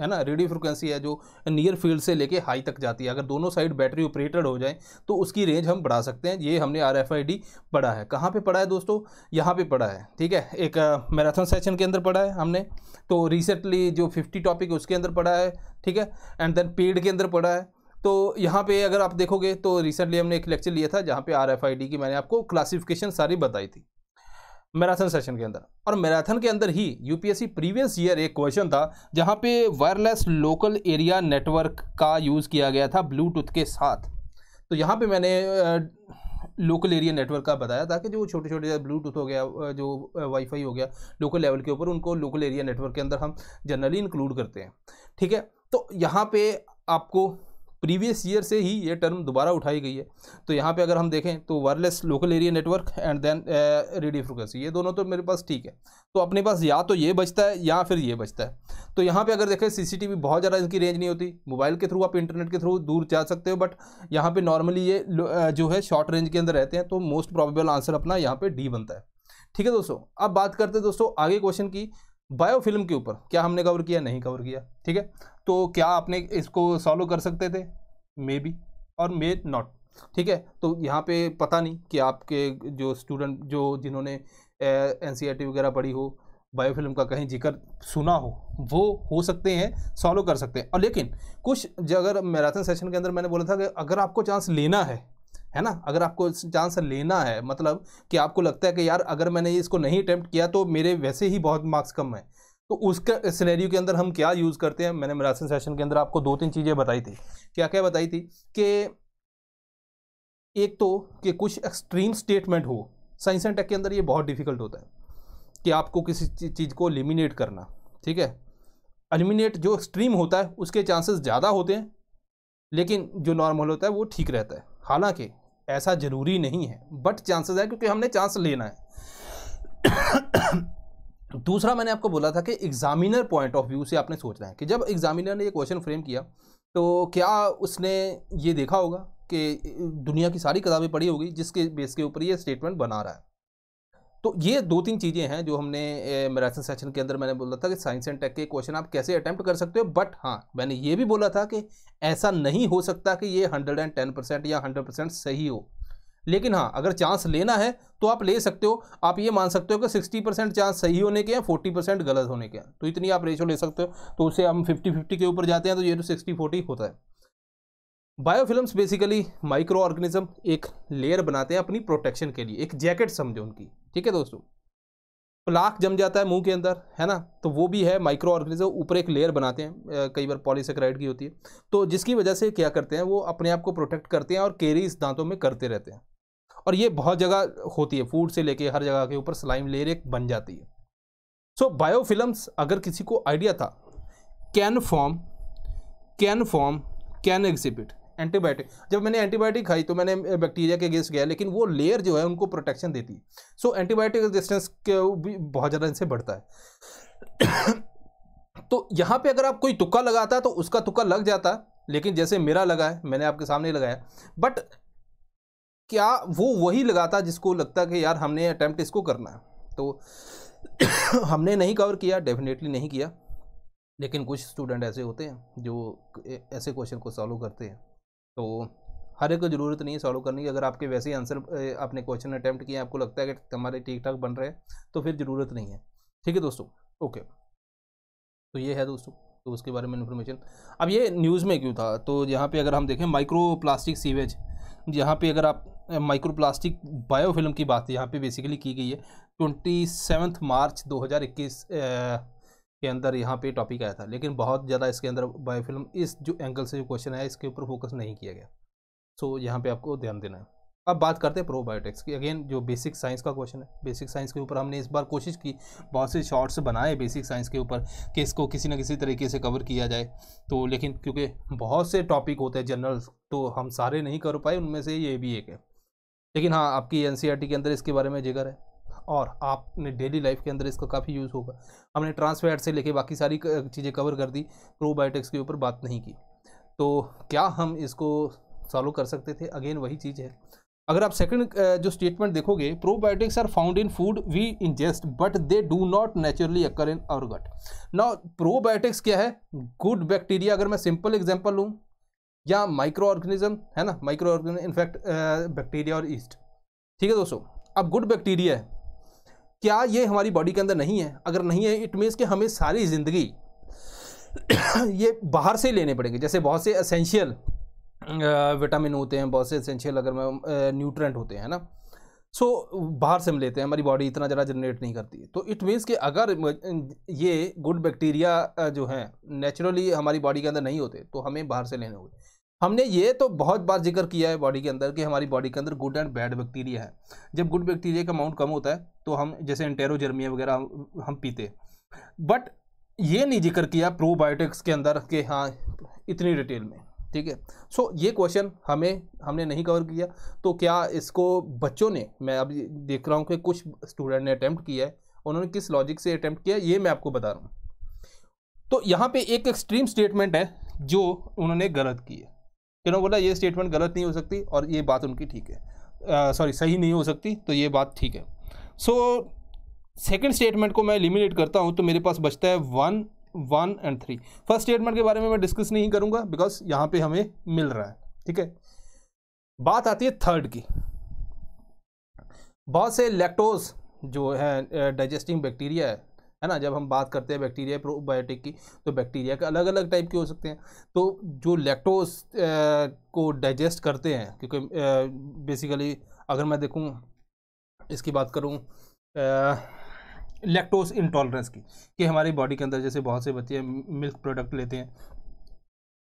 है ना रेडियो फ्रिक्वेंसी है जो नियर फील्ड से लेके हाई तक जाती है अगर दोनों साइड बैटरी ऑपरेटेड हो जाए तो उसकी रेंज हम बढ़ा सकते हैं ये हमने आर एफ आई डी पढ़ा है कहाँ पे पढ़ा है दोस्तों यहाँ पे पढ़ा है ठीक है एक मैराथन सेशन के अंदर पढ़ा है हमने तो रिसेंटली जो फिफ्टी टॉपिक है उसके अंदर पढ़ा है ठीक है एंड देन पेड के अंदर पढ़ा है तो यहाँ पे अगर आप देखोगे तो रिसेंटली हमने एक लेक्चर लिया था जहाँ पे आर एफ आई डी की मैंने आपको क्लासिफिकेशन सारी बताई थी मैराथन सेशन के अंदर और मैराथन के अंदर ही यूपीएससी प्रीवियस ईयर एक क्वेश्चन था जहां पे वायरलेस लोकल एरिया नेटवर्क का यूज़ किया गया था ब्लूटूथ के साथ तो यहाँ पे मैंने लोकल एरिया नेटवर्क का बताया था कि जो छोटे छोटे ब्लूटूथ हो गया जो वाईफाई हो गया लोकल लेवल के ऊपर उनको लोकल एरिया नेटवर्क के अंदर हम जनरली इंक्लूड करते हैं ठीक है तो यहाँ पर आपको प्रीवियस ईयर से ही ये टर्म दोबारा उठाई गई है तो यहाँ पे अगर हम देखें तो wireless local area network and then radio frequency ये दोनों तो मेरे पास ठीक है तो अपने पास या तो ये बचता है या फिर ये बचता है तो यहाँ पे अगर देखें सीसीटीवी बहुत ज़्यादा इनकी रेंज नहीं होती मोबाइल के थ्रू आप इंटरनेट के थ्रू दूर जा सकते हो बट यहाँ पर नॉर्मली ये uh, जो है शॉर्ट रेंज के अंदर रहते हैं तो मोस्ट प्रॉबेबल आंसर अपना यहाँ पर डी बनता है ठीक है दोस्तों अब बात करते हैं दोस्तों आगे क्वेश्चन की बायोफिल्म के ऊपर क्या हमने कवर किया नहीं कवर किया ठीक है तो क्या आपने इसको सॉल्व कर सकते थे मे बी और मे नॉट ठीक है तो यहाँ पे पता नहीं कि आपके जो स्टूडेंट जो जिन्होंने एन e वगैरह पढ़ी हो बायोफिल्म का कहीं जिक्र सुना हो वो हो सकते हैं सॉल्व कर सकते हैं और लेकिन कुछ जो अगर मैराथन सेशन के अंदर मैंने बोला था कि अगर आपको चांस लेना है है ना अगर आपको चांस लेना है मतलब कि आपको लगता है कि यार अगर मैंने इसको नहीं अटैम्प्ट किया तो मेरे वैसे ही बहुत मार्क्स कम हैं तो उसके सिनेरियो के अंदर हम क्या यूज़ करते हैं मैंने मरासन सेशन के अंदर आपको दो तीन चीज़ें बताई थी क्या क्या बताई थी कि एक तो कि कुछ एक्सट्रीम स्टेटमेंट हो साइंस एंड टेक के अंदर ये बहुत डिफ़िकल्ट होता है कि आपको किसी चीज़ को एलिमिनेट करना ठीक है एलिमिनेट जो एक्सट्रीम होता है उसके चांसेस ज़्यादा होते हैं लेकिन जो नॉर्मल होता है वो ठीक रहता है हालांकि ऐसा ज़रूरी नहीं है बट चांसेस है क्योंकि हमने चांस लेना है दूसरा मैंने आपको बोला था कि एग्जामिनर पॉइंट ऑफ व्यू से आपने सोचना है कि जब एग्जामिनर ने ये क्वेश्चन फ्रेम किया तो क्या उसने ये देखा होगा कि दुनिया की सारी किताबें पढ़ी होगी जिसके बेस के ऊपर ये स्टेटमेंट बना रहा है तो ये दो तीन चीज़ें हैं जो हमने मैराथन सेशन के अंदर मैंने बोला था कि साइंस एंड टेक के क्वेश्चन आप कैसे अटैम्प्ट कर सकते हो बट हाँ मैंने ये भी बोला था कि ऐसा नहीं हो सकता कि ये हंड्रेड एंड टेन परसेंट या हंड्रेड परसेंट सही हो लेकिन हाँ अगर चांस लेना है तो आप ले सकते हो आप ये मान सकते हो कि सिक्सटी परसेंट चांस सही होने के हैं फोर्टी परसेंट गलत होने के हैं तो इतनी आप रेशो ले सकते हो तो उसे हम फिफ्टी फिफ्टी के ऊपर जाते हैं तो ये तो सिक्सटी फोर्टी होता है बायोफिल्म्स बेसिकली माइक्रो ऑर्गेनिज्म एक लेयर बनाते हैं अपनी प्रोटेक्शन के लिए एक जैकेट समझो उनकी ठीक है दोस्तों प्लाक जम जाता है मुंह के अंदर है ना तो वो भी है माइक्रो ऑर्गेनिज्म ऊपर एक लेयर बनाते हैं कई बार पॉलीसेक्राइड की होती है तो जिसकी वजह से क्या करते हैं वो अपने आप को प्रोटेक्ट करते हैं और केरी इस दांतों में करते रहते हैं और ये बहुत जगह होती है फूड से लेके हर जगह के ऊपर स्लाइम लेयर एक बन जाती है सो so, बायोफिल्म्स अगर किसी को आइडिया था can form can form can exhibit antibiotic जब मैंने एंटीबायोटिक खाई तो मैंने बैक्टीरिया के अगेंस्ट गया लेकिन वो लेयर जो है उनको प्रोटेक्शन देती है सो so, एंटीबायोटिक रेजिस्टेंस के भी बहुत ज़्यादा इनसे बढ़ता है (coughs) तो यहाँ पे अगर आप कोई तुक्का लगाता तो उसका तुक्का लग जाता लेकिन जैसे मेरा लगा है मैंने आपके सामने लगाया बट क्या वो वही लगाता जिसको लगता कि यार हमने अटैम्प्ट इसको करना है तो (coughs) हमने नहीं कवर किया डेफिनेटली नहीं किया लेकिन कुछ स्टूडेंट ऐसे होते हैं जो ऐसे क्वेश्चन को सॉल्व करते हैं तो हर एक को ज़रूरत नहीं है सॉल्व करने की अगर आपके वैसे ही आंसर आपने क्वेश्चन अटैम्प्ट किया आपको लगता है कि हमारे ठीक ठाक बन रहे हैं तो फिर ज़रूरत नहीं है ठीक है दोस्तों ओके तो ये है दोस्तों तो उसके बारे में इन्फॉर्मेशन अब ये न्यूज़ में क्यों था तो यहाँ पे अगर हम देखें माइक्रो प्लास्टिक सीवेज यहाँ पे अगर आप माइक्रो प्लास्टिक बायोफिल्म की बात यहाँ पे बेसिकली की गई है ट्वेंटी सेवन्थ मार्च 2021 के अंदर यहाँ पे टॉपिक आया था लेकिन बहुत ज़्यादा इसके अंदर बायोफिल्म इस जो एंगल से जो क्वेश्चन है इसके ऊपर फोकस नहीं किया गया सो so, यहाँ पे आपको ध्यान देना है अब बात करते हैं प्रोबायोटिक्स की अगेन जो बेसिक साइंस का क्वेश्चन है बेसिक साइंस के ऊपर हमने इस बार कोशिश की बहुत से शॉर्ट्स बनाए बेसिक साइंस के ऊपर कि इसको किसी न किसी तरीके से कवर किया जाए तो लेकिन क्योंकि बहुत से टॉपिक होते हैं जनरल तो हम सारे नहीं कर पाए उनमें से ये भी एक है लेकिन हाँ आपकी एन e के अंदर इसके बारे में जिक्र है और आपने डेली लाइफ के अंदर इसका काफ़ी यूज़ होगा हमने ट्रांसफैट से लेके बाकी सारी चीज़ें कवर कर दी प्रोबायोटिक्स के ऊपर बात नहीं की तो क्या हम इसको सॉल्व कर सकते थे अगेन वही चीज़ है अगर आप सेकंड जो स्टेटमेंट देखोगे probiotics are found in food we ingest but they do not naturally occur in our gut now probiotics क्या है गुड बैक्टीरिया अगर मैं सिंपल एग्जांपल लूँ या माइक्रो ऑर्गेनिज्म है ना माइक्रो ऑर्गेनिज्म इनफैक्ट बैक्टीरिया और ईस्ट ठीक है दोस्तों अब गुड बैक्टीरिया है क्या ये हमारी बॉडी के अंदर नहीं है अगर नहीं है इट मीन्स कि हमें सारी ज़िंदगी (coughs) ये बाहर से लेने पड़ेंगे जैसे बहुत से असेंशियल विटामिन होते हैं बहुत से एसेंशियल अगर मैं न्यूट्रेंट होते हैं ना सो so, बाहर से हम लेते हैं हमारी बॉडी इतना ज़्यादा जनरेट नहीं करती तो इट मीन्स कि अगर ये गुड बैक्टीरिया जो हैं नेचुरली हमारी बॉडी के अंदर नहीं होते तो हमें बाहर से लेने होंगे हमने ये तो बहुत बार जिक्र किया है बॉडी के अंदर कि हमारी बॉडी के अंदर गुड एंड बैड बैक्टीरिया है जब गुड बैक्टीरिया का अमाउंट कम होता है तो हम जैसे इंटेरोजर्मिया वगैरह हम, हम पीते बट ये नहीं जिक्र किया प्रोबायोटिक्स के अंदर कि हाँ इतनी डिटेल में ठीक है सो ये क्वेश्चन हमें हमने नहीं कवर किया तो क्या इसको बच्चों ने मैं अब देख रहा हूँ कि कुछ स्टूडेंट ने अटैम्प्ट किया है उन्होंने किस लॉजिक से अटैम्प्ट किया ये मैं आपको बता रहा हूँ तो यहाँ पे एक एक्सट्रीम स्टेटमेंट है जो उन्होंने गलत की है क्यों बोला ये स्टेटमेंट गलत नहीं हो सकती और ये बात उनकी ठीक है सॉरी सही नहीं हो सकती तो ये बात ठीक है सो सेकेंड स्टेटमेंट को मैं एलिमिनेट करता हूँ तो मेरे पास बचता है one one and three first statement के बारे में मैं डिस्कस नहीं करूंगा बिकॉज यहाँ पे हमें मिल रहा है ठीक है बात आती है थर्ड की बहुत से लैक्टोज जो है डाइजेस्टिंग बैक्टीरिया है है ना जब हम बात करते हैं बैक्टीरिया प्रोबायोटिक की तो बैक्टीरिया के अलग अलग टाइप के हो सकते हैं तो जो लैक्टोज को डाइजेस्ट करते हैं क्योंकि बेसिकली अगर मैं देखूँ इसकी बात करूँ लैक्टोज इंटॉलरेंस की कि हमारी बॉडी के अंदर जैसे बहुत से बच्चे मिल्क प्रोडक्ट लेते हैं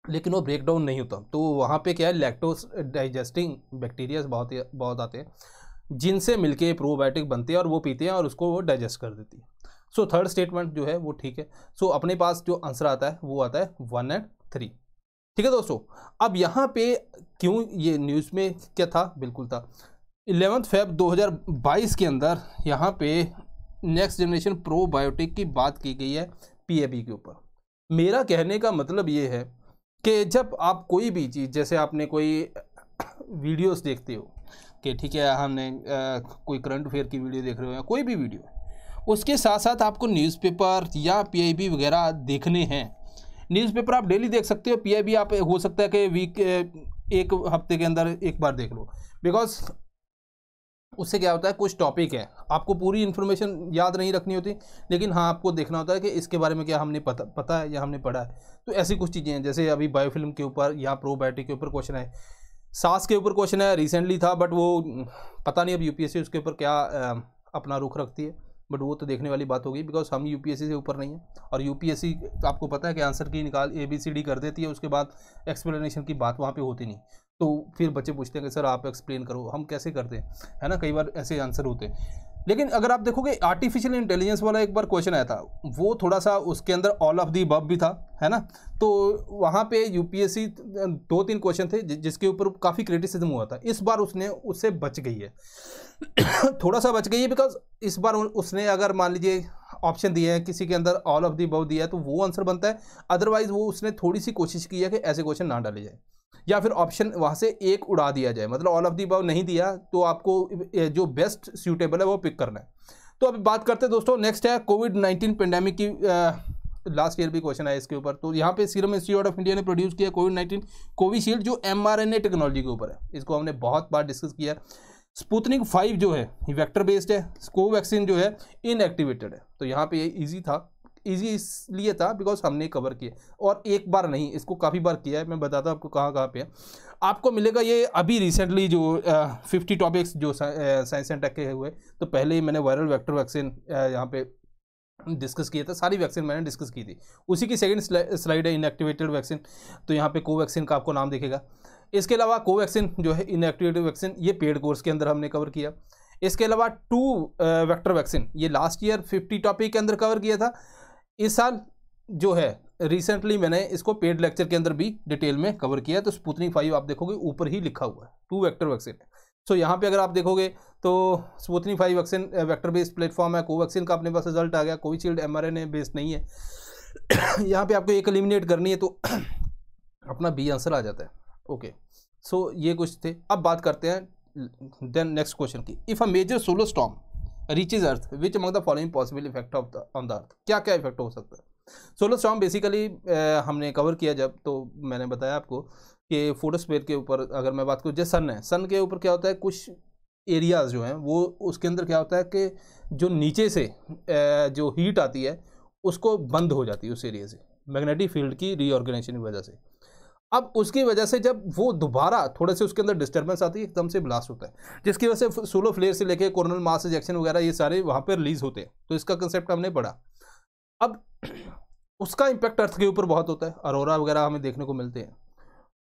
लेकिन वो ब्रेक डाउन नहीं होता तो वहाँ पे क्या है लैक्टोज डाइजेस्टिंग बैक्टीरियाज बहुत बहुत आते हैं जिनसे मिलके प्रोबायोटिक बनते हैं और वो पीते हैं और उसको वो डाइजेस्ट कर देती है सो थर्ड स्टेटमेंट जो है वो ठीक है सो so, अपने पास जो आंसर आता है वो आता है वन एंड थ्री ठीक है दोस्तों अब यहाँ पे क्यों ये न्यूज़ में क्या था बिल्कुल था इलेवंथ फेब 2022 के अंदर यहाँ पे नेक्स्ट जनरेशन प्रोबायोटिक की बात की गई है पीएबी के ऊपर मेरा कहने का मतलब ये है कि जब आप कोई भी चीज़ जैसे आपने कोई वीडियोस (coughs) देखते हो कि ठीक है हमने आ, कोई करंट अफेयर की वीडियो देख रहे हो या कोई भी वीडियो उसके साथ साथ आपको न्यूज़पेपर या पीआईबी वगैरह देखने हैं न्यूज़पेपर आप डेली देख सकते हो पीआईबी आप हो सकता है कि वीक एक हफ्ते के अंदर एक बार देख लो बिकॉज उससे क्या होता है कुछ टॉपिक है आपको पूरी इन्फॉर्मेशन याद नहीं रखनी होती लेकिन हाँ आपको देखना होता है कि इसके बारे में क्या हमने पता पता है या हमने पढ़ा है तो ऐसी कुछ चीज़ें हैं जैसे अभी बायोफिल्म के ऊपर या प्रोबायोटिक के ऊपर क्वेश्चन है सास के ऊपर क्वेश्चन है रिसेंटली था बट वो हम्म, पता नहीं अब यू उसके ऊपर क्या अपना रुख रखती है बट वो तो देखने वाली बात होगी बिकॉज हम यू से ऊपर नहीं है और यू आपको पता है कि आंसर की निकाल ए बी सी डी कर देती है उसके बाद एक्सप्लेनेशन की बात वहाँ पे होती नहीं तो फिर बच्चे पूछते हैं कि सर आप एक्सप्लेन करो हम कैसे करते हैं है ना कई बार ऐसे आंसर होते हैं लेकिन अगर आप देखोगे आर्टिफिशियल इंटेलिजेंस वाला एक बार क्वेश्चन आया था वो थोड़ा सा उसके अंदर ऑल ऑफ दी बब भी था है ना तो वहाँ पे यूपीएससी दो तीन क्वेश्चन थे जिसके ऊपर काफ़ी क्रिटिसिज्म हुआ था इस बार उसने उससे बच गई है (coughs) थोड़ा सा बच गई है बिकॉज इस बार उसने अगर मान लीजिए ऑप्शन दिए हैं किसी के अंदर ऑल ऑफ दी बब दिया है तो वो आंसर बनता है अदरवाइज़ वो उसने थोड़ी सी कोशिश की है कि ऐसे क्वेश्चन ना डाले जाए या फिर ऑप्शन वहाँ से एक उड़ा दिया जाए मतलब ऑल ऑफ दी बाव नहीं दिया तो आपको जो बेस्ट सूटेबल है वो पिक करना है तो अभी बात करते हैं दोस्तों नेक्स्ट है कोविड नाइन्टीन पेंडेमिक की लास्ट ईयर भी क्वेश्चन आया इसके ऊपर तो यहाँ पे सीरम इंस्टीट्यूट ऑफ इंडिया ने प्रोड्यूस किया कोविड नाइन्टीन कोविशील्ड जो एम टेक्नोलॉजी के ऊपर है इसको हमने बहुत बार डिस्कस किया स्पुतनिक फाइव जो है वैक्टर बेस्ड है कोवैक्सीन जो है इनएक्टिवेटेड है तो यहाँ पे ये ईजी था ईजी इसलिए था बिकॉज हमने कवर किया और एक बार नहीं इसको काफ़ी बार किया है मैं बताता हूँ आपको कहाँ कहाँ पे है आपको मिलेगा ये अभी रिसेंटली जो फिफ्टी टॉपिक्स जो साइंस एंड टेक के हुए तो पहले ही मैंने वायरल वेक्टर वैक्सीन यहाँ पे डिस्कस किया था सारी वैक्सीन मैंने डिस्कस की थी उसी की सेकेंड स्लाइड है इनएक्टिवेटेड वैक्सीन तो यहाँ पे कोवैक्सीन का आपको नाम दिखेगा इसके अलावा कोवैक्सीन जो है इनएक्टिवेटेड वैक्सीन ये पेड कोर्स के अंदर हमने कवर किया इसके अलावा टू वेक्टर वैक्सीन ये लास्ट ईयर फिफ्टी टॉपिक के अंदर कवर किया था इस साल जो है रिसेंटली मैंने इसको पेड लेक्चर के अंदर भी डिटेल में कवर किया तो स्पूतनिक फाइव आप देखोगे ऊपर ही लिखा हुआ है टू वैक्टर वैक्सीन है सो so, यहाँ पे अगर आप देखोगे तो Sputnik five vaccine vector based platform है कोवैक्सीन का अपने पास रिजल्ट आ गया कोविशील्ड एम आर बेस्ड नहीं है (coughs) यहाँ पे आपको एक एलिमिनेट करनी है तो (coughs) अपना बी आंसर आ जाता है ओके सो so, ये कुछ थे अब बात करते हैं देन नेक्स्ट क्वेश्चन की if a major solar storm reaches earth which among the following possible effect of the on the earth क्या क्या इफेक्ट हो सकता है सोलर स्टॉम बेसिकली हमने कवर किया जब तो मैंने बताया आपको कि फोटोस्पेयर के ऊपर अगर मैं बात करूँ जैसे सन है सन के ऊपर क्या होता है कुछ एरियाज़ जो हैं वो उसके अंदर क्या होता है कि जो नीचे से जो हीट आती है उसको बंद हो जाती है उस एरिया से मैग्नेटिक फील्ड की रीऑर्गेनाइजेशन की वजह से अब उसकी वजह से जब वो दोबारा थोड़े से उसके अंदर डिस्टर्बेंस आती है एकदम से ब्लास्ट होता है जिसकी वजह से सोलो फ्लेयर से लेके कोरोनल मास एजेक्शन वगैरह ये सारे वहाँ पर रिलीज होते हैं तो इसका कंसेप्ट हमने पढ़ा अब (clears throat) उसका इम्पैक्ट अर्थ के ऊपर बहुत होता है अरोरा वगैरह हमें देखने को मिलते हैं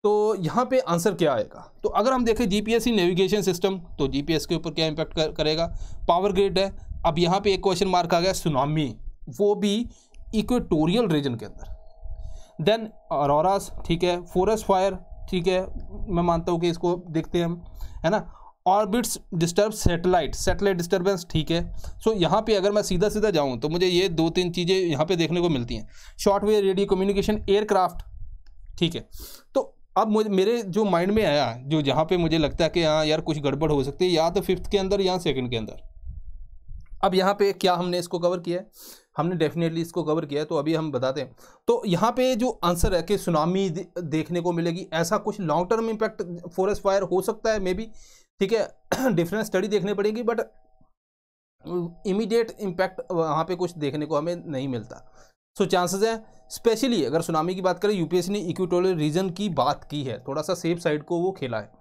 तो यहाँ पे आंसर क्या आएगा तो अगर हम देखें जीपीएस इन नेविगेशन सिस्टम तो जीपीएस के ऊपर क्या इम्पैक्ट कर, करेगा पावर ग्रिड है अब यहाँ पे एक क्वेश्चन मार्क आ गया सुनामी वो भी इक्वेटोरियल रीजन के अंदर देन अरोरास ठीक है फोरस फायर ठीक है मैं मानता हूँ कि इसको देखते हैं हम है ना orbits disturb satellite satellite disturbance ठीक है सो so, यहाँ पे अगर मैं सीधा सीधा जाऊँ तो मुझे ये दो तीन चीज़ें यहाँ पे देखने को मिलती हैं short wave radio communication aircraft ठीक है तो अब मुझे मेरे जो माइंड में आया जो जहाँ पे मुझे लगता है कि हाँ यार कुछ गड़बड़ हो सकती है या तो फिफ्थ के अंदर या सेकेंड के अंदर अब यहाँ पे क्या हमने इसको कवर किया है हमने डेफिनेटली इसको कवर किया है तो अभी हम बताते हैं तो यहाँ पे जो आंसर है कि सुनामी देखने को मिलेगी ऐसा कुछ long term impact forest fire हो सकता है मे बी ठीक है डिफरेंट (clears throat) स्टडी देखने पड़ेगी बट इमीडिएट इम्पैक्ट वहाँ पे कुछ देखने को हमें नहीं मिलता सो चांसेस हैं स्पेशली अगर सुनामी की बात करें यूपीएस ने इक्विटोरियल रीजन की बात की है थोड़ा सा सेफ साइड को वो खेला है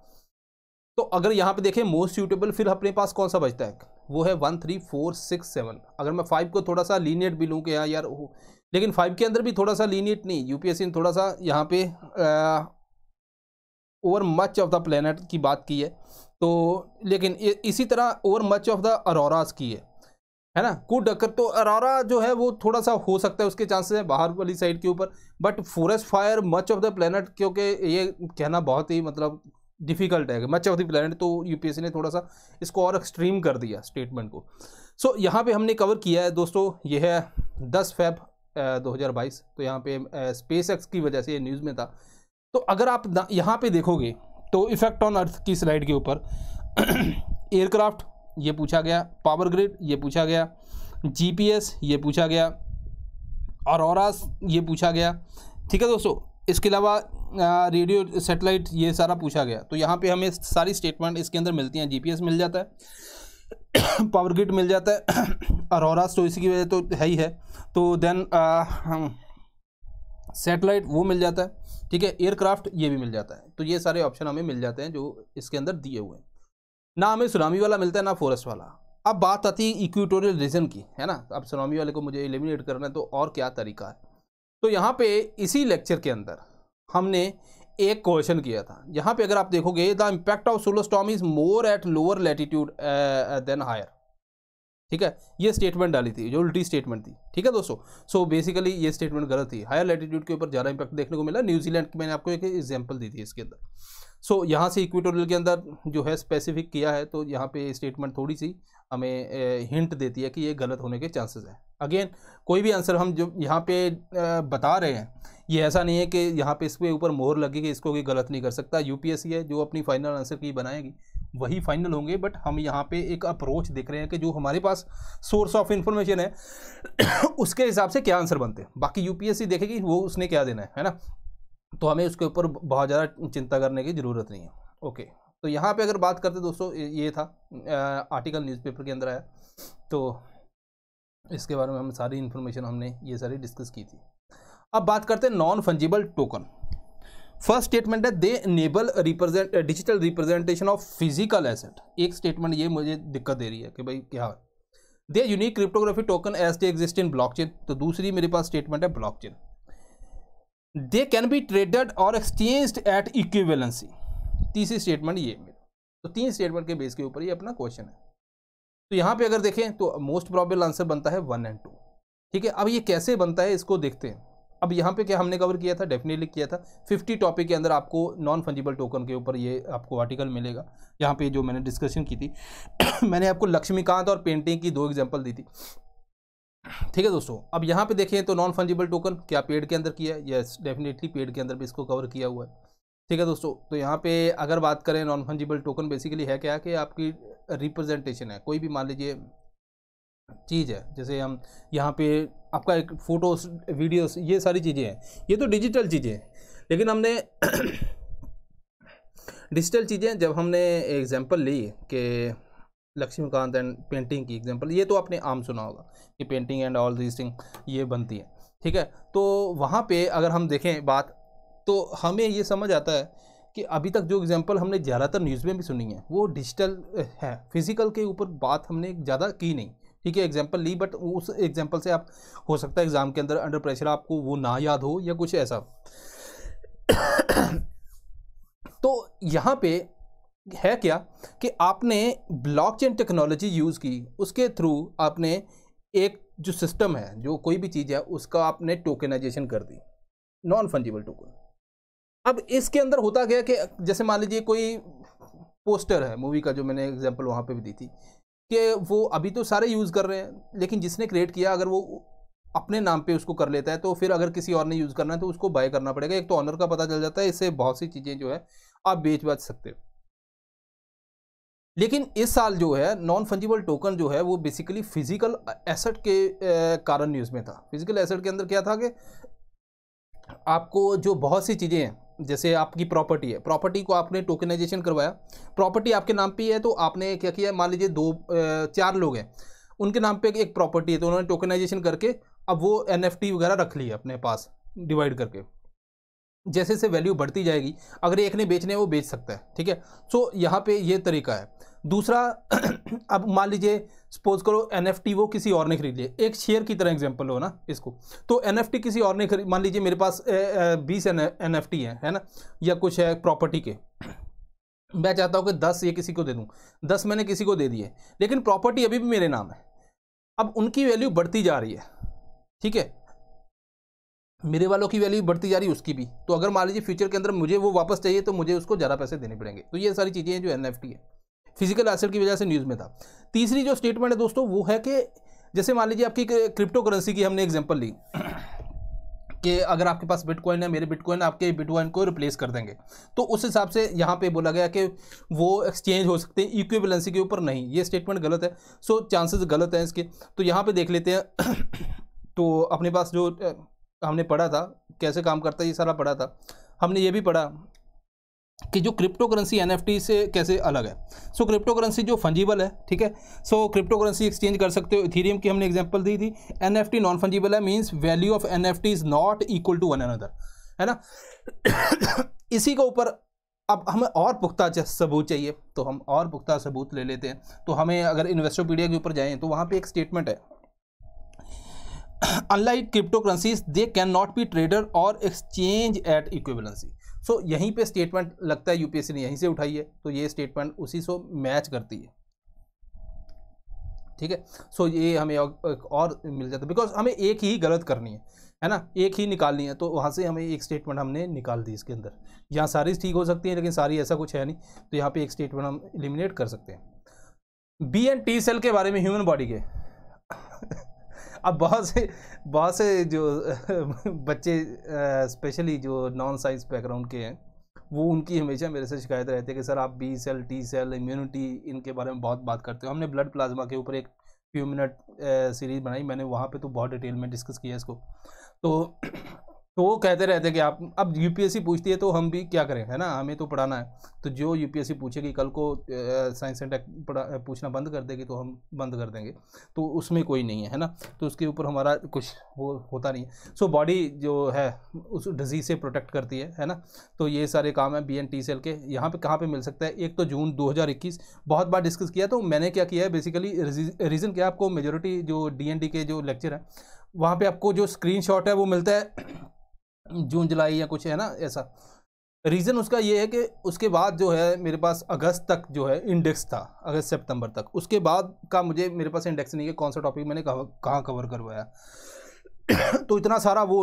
तो अगर यहाँ पे देखें मोस्ट सूटेबल फिर अपने पास कौन सा बचता है वो है one three four six seven अगर मैं फाइव को थोड़ा सा लीनियट भी लूँ कि हाँ यार यार लेकिन फाइव के अंदर भी थोड़ा सा लीनियट नहीं यूपीएससी ने थोड़ा सा यहाँ पे over much of the planet की बात की है तो लेकिन इसी तरह over much of the auroras की है है ना कुड तो अरारा जो है वो थोड़ा सा हो सकता है उसके चांसेस हैं बाहर वाली साइड के ऊपर but forest fire much of the planet क्योंकि ये कहना बहुत ही मतलब डिफ़िकल्ट है मच ऑफ द प्लानट तो यूपीएससी ने थोड़ा सा इसको और एक्सट्रीम कर दिया स्टेटमेंट को सो so, यहाँ पे हमने कवर किया है दोस्तों ये है दस फेब दो हज़ार बाईस तो यहाँ पे स्पेस एक्स की वजह से ये न्यूज़ में था तो अगर आप यहाँ पे देखोगे तो इफ़ेक्ट ऑन अर्थ की स्लाइड के ऊपर एयरक्राफ्ट (clears throat) ये पूछा गया पावर ग्रिड ये पूछा गया जीपीएस ये पूछा गया और ये पूछा गया ठीक है दोस्तों इसके अलावा रेडियो सेटेलाइट ये सारा पूछा गया तो यहाँ पे हमें सारी स्टेटमेंट इसके अंदर मिलती हैं जीपीएस मिल जाता है पावर (coughs) ग्रिड मिल जाता है अरोरा (coughs) तो इसी की वजह तो है ही है तो देन सेटेलाइट वो मिल जाता है ठीक है एयरक्राफ्ट ये भी मिल जाता है तो ये सारे ऑप्शन हमें मिल जाते हैं जो इसके अंदर दिए हुए हैं ना हमें सुनामी वाला मिलता है ना फॉरेस्ट वाला अब बात आती है इक्विटोरियल रीजन की है ना अब सुनामी वाले को मुझे एलिमिनेट करना है तो और क्या तरीका है तो यहाँ पे इसी लेक्चर के अंदर हमने एक क्वेश्चन किया था यहाँ पे अगर आप देखोगे the impact of solar storm is more at lower latitude than higher ठीक है ये स्टेटमेंट डाली थी जो उल्टी स्टेटमेंट थी ठीक है दोस्तों सो so बेसिकली ये स्टेटमेंट गलत थी हायर लेटीट्यूड के ऊपर ज़्यादा इंपैक्ट देखने को मिला न्यूजीलैंड की मैंने आपको एक एग्जाम्पल दी थी इसके अंदर सो so, यहाँ से इक्विटोरियल के अंदर जो है स्पेसिफिक किया है तो यहाँ पे स्टेटमेंट थोड़ी सी हमें हिंट देती है कि ये गलत होने के चांसेस हैं अगेन कोई भी आंसर हम जो यहाँ पे बता रहे हैं ये ऐसा नहीं है कि यहाँ पे इसके ऊपर मोहर लगी कि इसको कोई गलत नहीं कर सकता यूपीएससी है जो अपनी फाइनल आंसर की बनाएगी वही फाइनल होंगे बट हम यहाँ पे एक अप्रोच देख रहे हैं कि जो हमारे पास सोर्स ऑफ इन्फॉर्मेशन है (coughs) उसके हिसाब से क्या आंसर बनते हैं बाकी यूपीएससी देखेगी वो उसने क्या देना है है ना तो हमें उसके ऊपर बहुत ज़्यादा चिंता करने की ज़रूरत नहीं है ओके तो यहाँ पर अगर बात करते दोस्तों ये था आर्टिकल न्यूज़पेपर के अंदर आया तो इसके बारे में हम सारी इन्फॉर्मेशन हमने ये सारी डिस्कस की थी अब बात करते हैं non fungible token first statement है they enable represent digital representation of physical asset एक स्टेटमेंट ये मुझे दिक्कत दे रही है कि भाई क्या है they unique cryptography token as they exist in blockchain तो दूसरी मेरे पास स्टेटमेंट है blockchain they can be traded और एक्सचेंज एट इक्विवेलेंसी तीसरी स्टेटमेंट ये मेरी तो तीन स्टेटमेंट के बेस के ऊपर ये अपना क्वेश्चन है तो यहाँ पे अगर देखें तो मोस्ट प्रॉबल आंसर बनता है वन एंड टू ठीक है अब ये कैसे बनता है इसको देखते हैं अब यहाँ पे क्या हमने कवर किया था डेफिनेटली किया था 50 टॉपिक के अंदर आपको नॉन फंजिबल टोकन के ऊपर ये आपको आर्टिकल मिलेगा यहाँ पे जो मैंने डिस्कशन की थी (coughs) मैंने आपको लक्ष्मीकांत और पेंटिंग की दो एग्जाम्पल दी थी ठीक है दोस्तों अब यहाँ पे देखें तो नॉन फंजिबल टोकन क्या पेड के अंदर किया है यस डेफिनेटली पेड के अंदर भी इसको कवर किया हुआ है ठीक है दोस्तों तो यहाँ पे अगर बात करें नॉन फंजिबल टोकन बेसिकली है क्या कि आपकी रिप्रेजेंटेशन है कोई भी मान लीजिए चीज़ है जैसे हम यहाँ पे आपका एक फ़ोटोस वीडियोस ये सारी चीज़ें हैं ये तो डिजिटल चीज़ें हैं लेकिन हमने डिजिटल (coughs) चीज़ें जब हमने एग्जांपल ली कि लक्ष्मीकांत एंड पेंटिंग की एग्जांपल ये तो आपने आम सुना होगा कि painting and all these thing ये बनती है ठीक है तो वहाँ पे अगर हम देखें बात तो हमें ये समझ आता है कि अभी तक जो एग्जांपल हमने ज़्यादातर न्यूज़ में भी सुनी है वो डिजिटल है फिज़िकल के ऊपर बात हमने ज़्यादा की नहीं ठीक है एग्जाम्पल ली बट उस एग्जाम्पल से आप हो सकता है एग्ज़ाम के अंदर अंडर प्रेशर आपको वो ना याद हो या कुछ ऐसा (coughs) तो यहाँ पे है क्या कि आपने ब्लॉकचेन टेक्नोलॉजी यूज़ की उसके थ्रू आपने एक जो सिस्टम है जो कोई भी चीज़ है उसका आपने टोकनाइजेशन कर दी नॉन फंजिबल टोकन अब इसके अंदर होता गया कि जैसे मान लीजिए कोई पोस्टर है मूवी का जो मैंने एग्जांपल वहाँ पे भी दी थी कि वो अभी तो सारे यूज़ कर रहे हैं लेकिन जिसने क्रिएट किया अगर वो अपने नाम पे उसको कर लेता है तो फिर अगर किसी और ने यूज़ करना है तो उसको बाय करना पड़ेगा एक तो ऑनर का पता चल जाता है इससे बहुत सी चीज़ें जो है आप बेच बच सकते हो लेकिन इस साल जो है नॉन फंजिबल टोकन जो है वो बेसिकली फिजिकल एसेट के कारण न्यूज़ में था फिजिकल एसेट के अंदर क्या था कि आपको जो बहुत सी चीज़ें हैं जैसे आपकी प्रॉपर्टी है प्रॉपर्टी को आपने टोकनाइजेशन करवाया प्रॉपर्टी आपके नाम पे है तो आपने क्या किया मान लीजिए दो चार लोग हैं उनके नाम पे एक प्रॉपर्टी है तो उन्होंने टोकनाइजेशन करके अब वो एन वगैरह रख ली है अपने पास डिवाइड करके जैसे जैसे वैल्यू बढ़ती जाएगी अगर एक ने बेचने वो बेच सकता है ठीक है सो यहाँ पे ये तरीका है दूसरा (clears throat) अब मान लीजिए सपोज करो एन वो किसी और ने खरीद लिया एक शेयर की तरह एग्जाम्पल हो ना इसको तो एन किसी और ने खरीद मान लीजिए मेरे पास बीस एन एफ है है ना या कुछ है प्रॉपर्टी के मैं चाहता हूँ कि दस ये किसी को दे दूँ दस मैंने किसी को दे दिए लेकिन प्रॉपर्टी अभी भी मेरे नाम है अब उनकी वैल्यू बढ़ती जा रही है ठीक है मेरे वालों की वैल्यू बढ़ती जा रही है उसकी भी तो अगर मान लीजिए फ्यूचर के अंदर मुझे वो वापस चाहिए तो मुझे उसको ज़्यादा पैसे देने पड़ेंगे तो ये सारी चीज़ें जो एन है फिजिकल एसेट की वजह से न्यूज़ में था तीसरी जो स्टेटमेंट है दोस्तों वो है कि जैसे मान लीजिए आपकी क्रिप्टो करेंसी की हमने एग्जाम्पल ली कि अगर आपके पास बिटकॉइन है मेरे बिटकॉइन आपके बिटकॉइन को रिप्लेस कर देंगे तो उस हिसाब से यहाँ पे बोला गया कि वो एक्सचेंज हो सकते हैं इक्विबलेंसी के ऊपर नहीं ये स्टेटमेंट गलत है सो चांसेस गलत हैं इसके तो यहाँ पे देख लेते हैं (coughs) तो अपने पास जो हमने पढ़ा था कैसे काम करता है ये सारा पढ़ा था हमने ये भी पढ़ा कि जो क्रिप्टो करेंसी एन से कैसे अलग है सो so, क्रिप्टो करेंसी जो फंजिबल है ठीक है सो क्रिप्टो करेंसी एक्सचेंज कर सकते हो इथेरियम की हमने एग्जांपल दी थी एन नॉन फंजिबल है means value of N is not equal to one another है ना (coughs) इसी के ऊपर अब हमें और पुख्ता सबूत चाहिए तो हम और पुख्ता सबूत ले लेते हैं तो हमें अगर इन्वेस्टोपीडिया के ऊपर जाएँ तो वहाँ पर एक स्टेटमेंट है unlike crypto currencies they can not be trader और exchange at equivalency so so, यहीं पे स्टेटमेंट लगता है यूपीएससी ने यहीं से उठाई है तो ये स्टेटमेंट उसी से मैच करती है ठीक है सो ये हमें और मिल जाता है बिकॉज हमें एक ही गलत करनी है है ना एक ही निकालनी है तो वहाँ से हमें एक स्टेटमेंट हमने निकाल दी इसके अंदर यहाँ सारी ठीक हो सकती है लेकिन सारी ऐसा कुछ है नहीं तो यहाँ पे एक स्टेटमेंट हम इलिमिनेट कर सकते हैं बी एंड टी सेल के बारे में ह्यूमन बॉडी के अब बहुत से बहुत से जो (laughs) बच्चे स्पेशली जो नॉन साइंस बैकग्राउंड के हैं वो उनकी हमेशा मेरे से शिकायत रहती है कि सर आप B cell T cell immunity इनके बारे में बहुत बात करते हो हमने ब्लड प्लाज्मा के ऊपर एक फ्यू मिनट सीरीज़ बनाई मैंने वहाँ पे तो बहुत डिटेल में डिस्कस किया इसको तो तो वो कहते रहते कि आप अब यूपीएससी पूछती है तो हम भी क्या करें है ना हमें तो पढ़ाना है तो जो यूपीएससी पूछेगी कल को साइंस एंड टेक पूछना बंद कर देगी तो हम बंद कर देंगे तो उसमें कोई नहीं है है ना तो उसके ऊपर हमारा कुछ वो होता नहीं है सो बॉडी जो है उस डिजीज़ से प्रोटेक्ट करती है है ना तो ये सारे काम है बी एन टी सेल के यहाँ पर कहाँ पर मिल सकता है एक तो जून दो बहुत बार डिस्कस किया तो मैंने क्या किया है बेसिकली रीज़न क्या आपको मेजोरिटी जो डी के जो लेक्चर है वहाँ पर आपको जो स्क्रीन है वो मिलता है जून जुलाई या कुछ है ना ऐसा रीज़न उसका ये है कि उसके बाद जो है मेरे पास अगस्त तक जो है इंडेक्स था अगस्त सितंबर तक उसके बाद का मुझे मेरे पास इंडेक्स नहीं है कौन सा टॉपिक मैंने कहाँ कवर करवाया (coughs) तो इतना सारा वो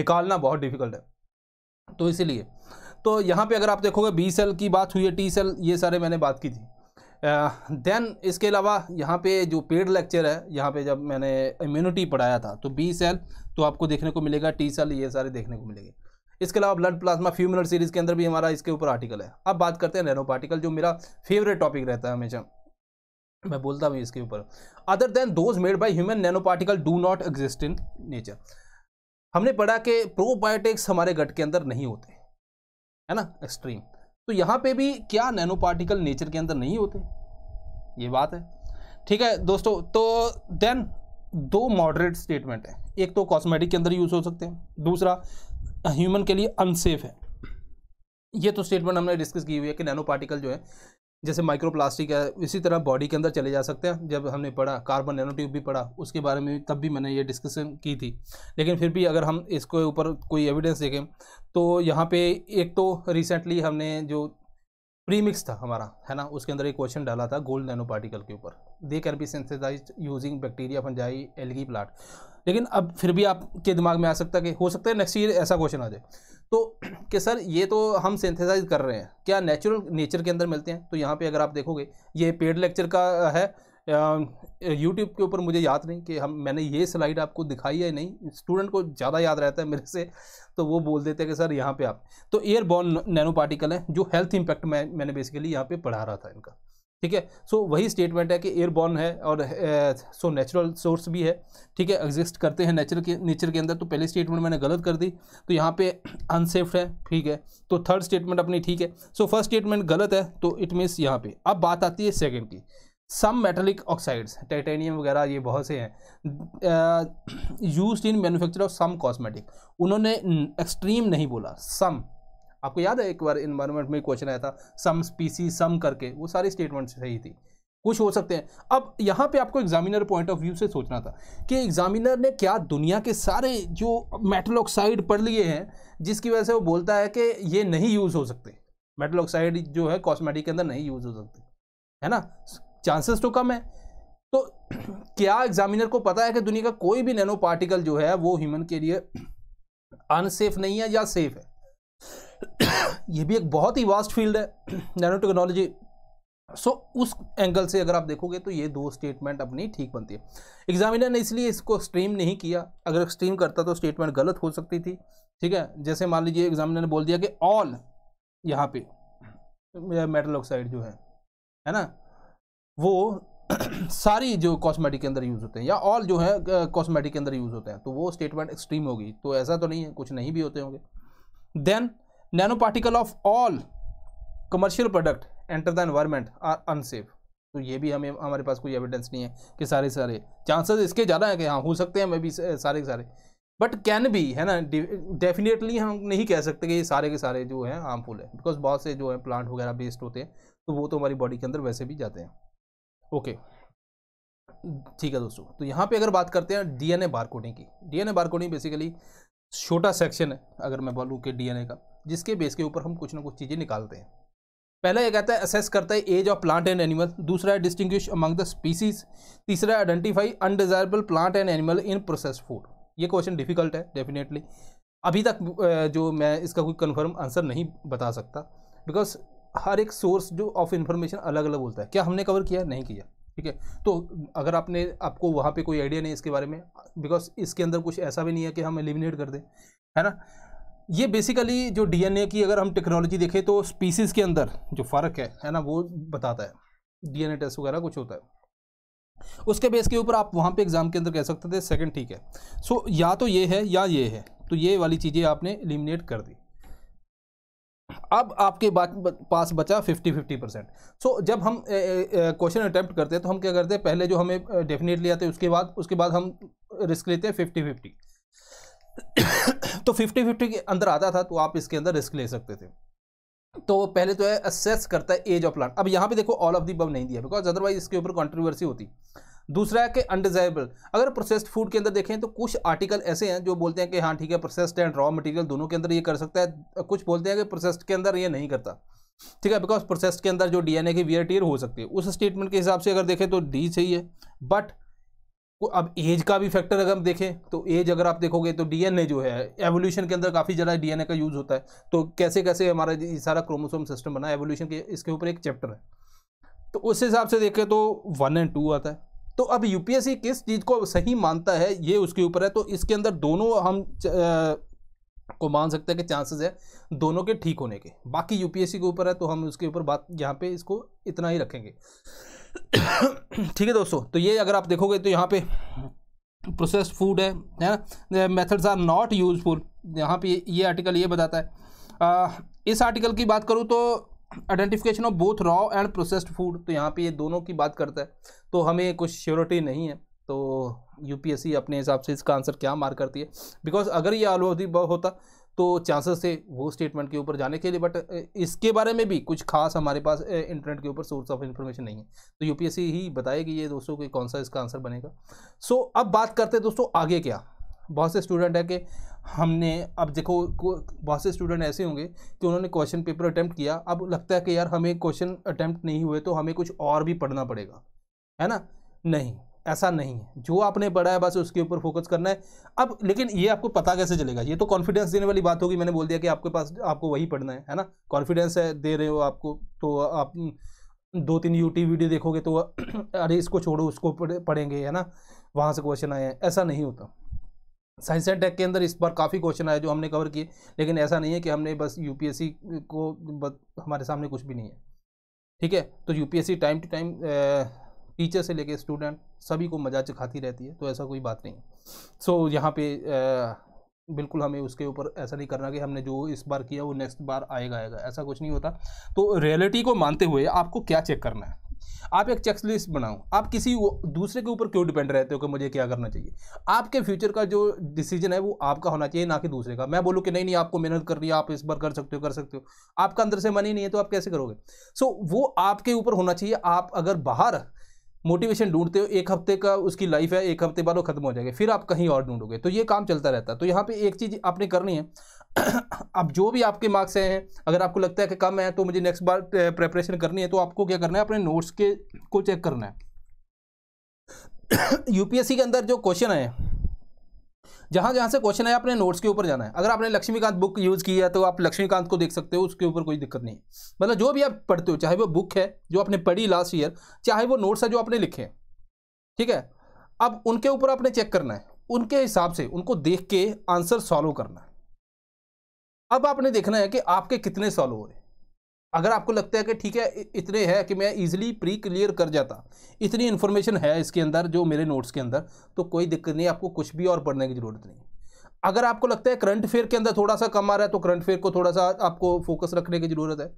निकालना बहुत डिफ़िकल्ट है तो इसीलिए तो यहाँ पे अगर आप देखोगे बी सेल की बात हुई है टी सेल ये सारे मैंने बात की थी देन uh, इसके अलावा यहाँ पे जो पेड लेक्चर है यहाँ पे जब मैंने इम्यूनिटी पढ़ाया था तो बी सेल तो आपको देखने को मिलेगा टी सेल ये सारे देखने को मिलेंगे इसके अलावा blood plasma few minute series के अंदर भी हमारा इसके ऊपर आर्टिकल है अब बात करते हैं नैनो पार्टिकल जो मेरा फेवरेट टॉपिक रहता है हमेशा मैं बोलता हूँ इसके ऊपर other than those made by human nano particle do not exist in nature हमने पढ़ा कि प्रोबायोटिक्स हमारे गट के अंदर नहीं होते है ना एक्सट्रीम तो यहाँ पे भी क्या नैनो पार्टिकल नेचर के अंदर नहीं होते ये बात है ठीक है दोस्तों तो देन दो मॉडरेट स्टेटमेंट है एक तो कॉस्मेटिक के अंदर यूज़ हो सकते हैं दूसरा ह्यूमन के लिए अनसेफ है ये तो स्टेटमेंट हमने डिस्कस की हुई है कि नैनो पार्टिकल जो है जैसे माइक्रोप्लास्टिक है इसी तरह बॉडी के अंदर चले जा सकते हैं जब हमने पढ़ा कार्बन नैनो ट्यूब भी पढ़ा उसके बारे में तब भी मैंने ये डिस्कशन की थी लेकिन फिर भी अगर हम इसके ऊपर कोई एविडेंस देखें तो यहाँ पे एक तो रिसेंटली हमने जो प्रीमिक्स था हमारा है ना उसके अंदर एक क्वेश्चन डाला था गोल्ड नैनो पार्टिकल के ऊपर they can be sensitise using bacteria fungi algae plant लेकिन अब फिर भी आपके दिमाग में आ सकता है कि हो सकता है नेक्स्ट ईयर ऐसा क्वेश्चन आ जाए तो कि सर ये तो हम सिंथेसाइज कर रहे हैं क्या नेचुरल नेचर के अंदर मिलते हैं तो यहाँ पे अगर आप देखोगे ये पेड लेक्चर का है यूट्यूब के ऊपर मुझे याद नहीं कि हम मैंने ये स्लाइड आपको दिखाई है नहीं स्टूडेंट को ज़्यादा याद रहता है मेरे से तो वो बोल देते हैं कि सर यहाँ पे आप तो एयर बॉर्न नैनो पार्टिकल है जो हेल्थ इम्पैक्ट मैं मैंने बेसिकली यहाँ पे पढ़ा रहा था इनका ठीक है सो वही स्टेटमेंट है कि एयर बॉर्न है और सो नेचुरल सोर्स भी है ठीक है एग्जिस्ट करते हैं नेचुरल के नेचर के अंदर तो पहले स्टेटमेंट मैंने गलत कर दी तो यहाँ पे अनसेफ है ठीक है तो थर्ड स्टेटमेंट अपनी ठीक है सो फर्स्ट स्टेटमेंट गलत है तो इट मीन्स यहाँ पे अब बात आती है सेकेंड की सम मेटलिक ऑक्साइड्स टाइटेनियम वगैरह ये बहुत से हैं use in manufacture of some cosmetic उन्होंने एक्सट्रीम नहीं बोला सम आपको याद है एक बार इन्वायरमेंट में क्वेश्चन आया था सम स्पीसी सम करके वो सारी स्टेटमेंट सही थी कुछ हो सकते हैं अब यहाँ पे आपको एग्जामिनर पॉइंट ऑफ व्यू से सोचना था कि एग्जामिनर ने क्या दुनिया के सारे जो मेटल ऑक्साइड पढ़ लिए हैं जिसकी वजह से वो बोलता है कि ये नहीं यूज़ हो सकते मेटल ऑक्साइड जो है कॉस्मेटिक के अंदर नहीं यूज़ हो सकते है ना चांसेस तो कम है तो (clears throat) क्या एग्जामिनर को पता है कि दुनिया का कोई भी नैनो पार्टिकल जो है वो ह्यूमन के लिए अनसेफ नहीं है या सेफ है (clears throat) ये भी एक बहुत ही वास्ट फील्ड है नैनो टेक्नोलॉजी सो उस एंगल से अगर आप देखोगे तो ये दो स्टेटमेंट अपनी ठीक बनती है एग्जामिनर ने इसलिए इसको स्ट्रीम नहीं किया अगर स्ट्रीम करता तो स्टेटमेंट गलत हो सकती थी ठीक है जैसे मान लीजिए एग्जामिनर ने बोल दिया कि ऑल यहाँ पे मेटल ऑक्साइड जो है है ना वो (clears throat) सारी जो कॉस्मेटिक के अंदर यूज़ होते हैं या ऑल जो है कॉस्मेटिक के अंदर यूज़ होते हैं तो वो स्टेटमेंट एक्सट्रीम होगी तो ऐसा तो नहीं है कुछ नहीं भी होते होंगे then nano particle of all commercial product enter the environment are unsafe तो ये भी हमें हमारे पास कोई एविडेंस नहीं है कि सारे सारे चांसेस इसके ज़्यादा हैं कि हाँ हो सकते हैं मे भी सारे के सारे बट कैन भी है ना डेफिनेटली हम नहीं कह सकते कि ये सारे के सारे जो हैं हार्मफुल है बिकॉज बहुत से जो है प्लांट वगैरह बेस्ड होते हैं तो वो तो हमारी बॉडी के अंदर वैसे भी जाते हैं ओके ठीक है दोस्तों तो यहाँ पे अगर बात करते हैं डीएनए बारकोडिंग की डीएनए बारकोडिंग बेसिकली छोटा सेक्शन है अगर मैं बोलूँ कि डीएनए का जिसके बेस के ऊपर हम कुछ ना कुछ चीज़ें निकालते हैं पहला ये कहता है असेस करता है age of plant and animal दूसरा है डिस्टिंग्विश अमंग द स्पीसीज तीसरा identify undesirable plant and animal in process food ये क्वेश्चन डिफिकल्ट है डेफिनेटली अभी तक जो मैं इसका कोई कन्फर्म आंसर नहीं बता सकता बिकॉज हर एक सोर्स जो ऑफ इन्फॉर्मेशन अलग अलग बोलता है क्या हमने कवर किया नहीं किया ठीक है तो अगर आपने आपको वहाँ पे कोई आइडिया नहीं इसके बारे में बिकॉज इसके अंदर कुछ ऐसा भी नहीं है कि हम एलिमिनेट कर दें है ना ये बेसिकली जो डीएनए की अगर हम टेक्नोलॉजी देखें तो स्पीसीज़ के अंदर जो फ़र्क है है ना वो बताता है डीएनए टेस्ट वगैरह कुछ होता है उसके बेस के ऊपर आप वहाँ पे एग्ज़ाम के अंदर कह सकते थे सेकंड ठीक है सो या तो ये है या ये है तो ये वाली चीज़ें आपने एलिमिनेट कर दी अब आपके पास बचा 50 50 परसेंट सो so, जब हम क्वेश्चन अटैम्प्ट करते हैं तो हम क्या करते हैं पहले जो हमें डेफिनेटली आते हैं उसके बाद उसके बाद हम रिस्क लेते हैं फिफ्टी फिफ्टी (coughs) तो फिफ्टी फिफ्टी के अंदर आता था तो आप इसके अंदर रिस्क ले सकते थे तो पहले तो है असेस करता है एज ऑफ प्लान अब यहाँ पे देखो ऑल ऑफ दी बब नहीं दिया बिकॉज अदरवाइज इसके ऊपर कॉन्ट्रोवर्सी होती दूसरा है कि अनडिजाइबल अगर प्रोसेस्ड फूड के अंदर देखें तो कुछ आर्टिकल ऐसे हैं जो बोलते हैं कि हाँ ठीक है प्रोसेस्ड एंड रॉ मटेरियल दोनों के अंदर ये कर सकता है कुछ बोलते हैं कि प्रोसेस्ड के अंदर ये नहीं करता ठीक है बिकॉज प्रोसेस्ड के अंदर जो डीएनए की वियर टीयर हो सकती है उस स्टेटमेंट के हिसाब से अगर देखें तो डी सही है बट अब एज का भी फैक्टर अगर हम देखें तो एज अगर आप देखोगे तो डीएनए जो है एवोल्यूशन के अंदर काफ़ी ज़्यादा डीएनए का यूज़ होता है तो कैसे कैसे हमारा ये सारा क्रोमोसोम सिस्टम बना है एवोल्यूशन के इसके ऊपर एक चैप्टर है तो उस हिसाब से देखें तो वन एंड टू आता है तो अब यूपीएससी किस चीज़ को सही मानता है ये उसके ऊपर है तो इसके अंदर दोनों हम आ, को मान सकते हैं कि चांसेस है दोनों के ठीक होने के बाकी यूपीएससी के ऊपर है तो हम उसके ऊपर बात यहाँ पे इसको इतना ही रखेंगे (coughs) ठीक है दोस्तों तो ये अगर आप देखोगे तो यहाँ पे प्रोसेस फूड है है ना मेथड्स आर नॉट यूजफुल यहाँ पे ये आर्टिकल ये बताता है आ, इस आर्टिकल की बात करूँ तो identification of both raw and processed food तो यहाँ पे ये दोनों की बात करता है तो हमें कुछ श्योरिटी नहीं है तो यू अपने हिसाब से इसका आंसर क्या मार करती है बिकॉज अगर ये आलोदी होता तो चांसेस थे वो स्टेटमेंट के ऊपर जाने के लिए बट इसके बारे में भी कुछ खास हमारे पास इंटरनेट के ऊपर सोर्स ऑफ इन्फॉर्मेशन नहीं है तो यूपीएससी ही बताएगी ये दोस्तों कि कौन सा इसका आंसर बनेगा सो so, अब बात करते हैं दोस्तों आगे क्या बहुत से स्टूडेंट हैं कि हमने अब देखो बहुत से स्टूडेंट ऐसे होंगे कि उन्होंने क्वेश्चन पेपर अटैम्प्ट किया अब लगता है कि यार हमें क्वेश्चन अटैम्प्ट नहीं हुए तो हमें कुछ और भी पढ़ना पड़ेगा है ना नहीं ऐसा नहीं है जो आपने पढ़ा है बस उसके ऊपर फोकस करना है अब लेकिन ये आपको पता कैसे चलेगा ये तो कॉन्फिडेंस देने वाली बात होगी मैंने बोल दिया कि आपके पास आपको वही पढ़ना है है ना कॉन्फिडेंस है दे रहे हो आपको तो आप दो तीन यूट्यूब वीडियो देखोगे तो (clears throat) अरे इसको छोड़ो उसको पढ़ेंगे है ना वहाँ से क्वेश्चन आए हैं ऐसा नहीं होता साइंस एंड टेक के अंदर इस बार काफ़ी क्वेश्चन आए जो हमने कवर किए लेकिन ऐसा नहीं है कि हमने बस यूपीएससी को हमारे सामने कुछ भी नहीं है ठीक है तो UPSC time to time teacher से लेके स्टूडेंट सभी को मजा चखाती रहती है तो ऐसा कोई बात नहीं सो so, यहाँ पे आ, बिल्कुल हमें उसके ऊपर ऐसा नहीं करना कि हमने जो इस बार किया वो नेक्स्ट बार आएगा आएगा ऐसा कुछ नहीं होता तो रियलिटी को मानते हुए आपको क्या चेक करना है आप एक चेक लिस्ट बनाओ आप किसी दूसरे के ऊपर क्यों डिपेंड रहते हो कि मुझे क्या करना चाहिए आपके फ्यूचर का जो डिसीजन है वो आपका होना चाहिए ना कि दूसरे का मैं बोलूँ कि नहीं नहीं आपको मेहनत करनी है आप इस बार कर सकते हो कर सकते हो आपका अंदर से मन ही नहीं है तो आप कैसे करोगे सो so, वो आपके ऊपर होना चाहिए आप अगर बाहर मोटिवेशन ढूंढते हो एक हफ्ते का उसकी लाइफ है एक हफ्ते बाद वो खत्म हो जाएगा फिर आप कहीं और ढूंढोगे तो ये काम चलता रहता है तो यहाँ पे एक चीज़ आपने करनी है अब (coughs) जो भी आपके मार्क्स हैं अगर आपको लगता है कि कम है तो मुझे नेक्स्ट बार प्रेपरेशन करनी है तो आपको क्या करना है अपने नोट्स के को चेक करना है यूपीएससी (coughs) के अंदर जो क्वेश्चन है जहाँ जहाँ से क्वेश्चन है अपने नोट्स के ऊपर जाना है अगर आपने लक्ष्मीकांत बुक यूज़ की है तो आप लक्ष्मीकांत को देख सकते हो उसके ऊपर कोई दिक्कत नहीं है मतलब जो भी आप पढ़ते हो चाहे वो बुक है जो आपने पढ़ी लास्ट ईयर चाहे वो नोट्स है जो आपने लिखे ठीक है अब उनके ऊपर आपने चेक करना है उनके हिसाब से उनको देख के आंसर सॉल्व करना है अब आपने देखना है कि आपके कितने सॉल्व हो रहे हैं अगर आपको लगता है कि ठीक है इतने हैं कि मैं इजीली प्री क्लियर कर जाता इतनी इन्फॉर्मेशन है इसके अंदर जो मेरे नोट्स के अंदर तो कोई दिक्कत नहीं आपको कुछ भी और पढ़ने की ज़रूरत नहीं अगर आपको लगता है करंट अफेयर के अंदर थोड़ा सा कम आ रहा है तो करंट अफेयर को थोड़ा सा आपको फोकस रखने की ज़रूरत है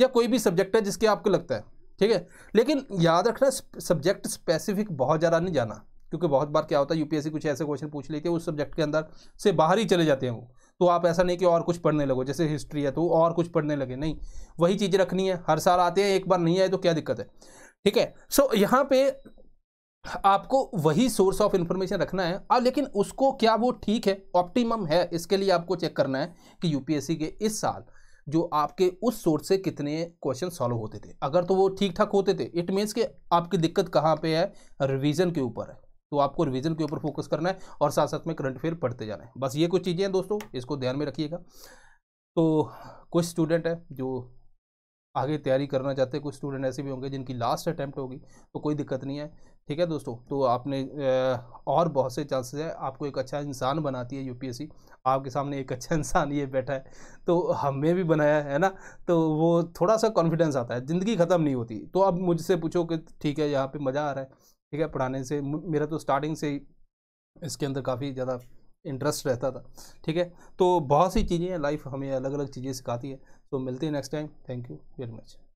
या कोई भी सब्जेक्ट है जिसके आपको लगता है ठीक है लेकिन याद रखना सब्जेक्ट स्पेसिफिक बहुत ज़्यादा नहीं जाना क्योंकि बहुत बार क्या होता है यूपीएससी कुछ ऐसे क्वेश्चन पूछ लेती है उस सब्जेक्ट के अंदर से बाहर ही चले जाते हैं वो तो आप ऐसा नहीं कि और कुछ पढ़ने लगो जैसे हिस्ट्री है तो और कुछ पढ़ने लगे नहीं वही चीज़ें रखनी है हर साल आते हैं एक बार नहीं आए तो क्या दिक्कत है ठीक है सो यहाँ पे आपको वही सोर्स ऑफ इन्फॉर्मेशन रखना है और लेकिन उसको क्या वो ठीक है ऑप्टिमम है इसके लिए आपको चेक करना है कि यूपीएससी के इस साल जो आपके उस सोर्स से कितने क्वेश्चन सॉल्व होते थे अगर तो वो ठीक ठाक होते थे इट मीन्स कि आपकी दिक्कत कहाँ पे है रिवीजन के ऊपर है तो आपको रिविज़न के ऊपर फोकस करना है और साथ साथ में करंट अफेयर पढ़ते जाना है बस ये कुछ चीज़ें हैं दोस्तों इसको ध्यान में रखिएगा तो कुछ स्टूडेंट है जो आगे तैयारी करना चाहते हैं कुछ स्टूडेंट ऐसे भी होंगे जिनकी लास्ट अटैम्प्ट होगी तो कोई दिक्कत नहीं है ठीक है दोस्तों तो आपने और बहुत से चांसेस है आपको एक अच्छा इंसान बनाती है यूपीएससी आपके सामने एक अच्छा इंसान ये बैठा है तो हमें भी बनाया है ना तो वो थोड़ा सा कॉन्फिडेंस आता है ज़िंदगी ख़त्म नहीं होती तो अब मुझसे पूछो कि ठीक है यहाँ पर मज़ा आ रहा है ठीक है पढ़ाने से मेरा तो स्टार्टिंग से ही इसके अंदर काफ़ी ज़्यादा इंटरेस्ट रहता था ठीक है तो बहुत सी चीज़ें लाइफ हमें अलग अलग चीज़ें सिखाती है तो मिलते हैं next time thank you very much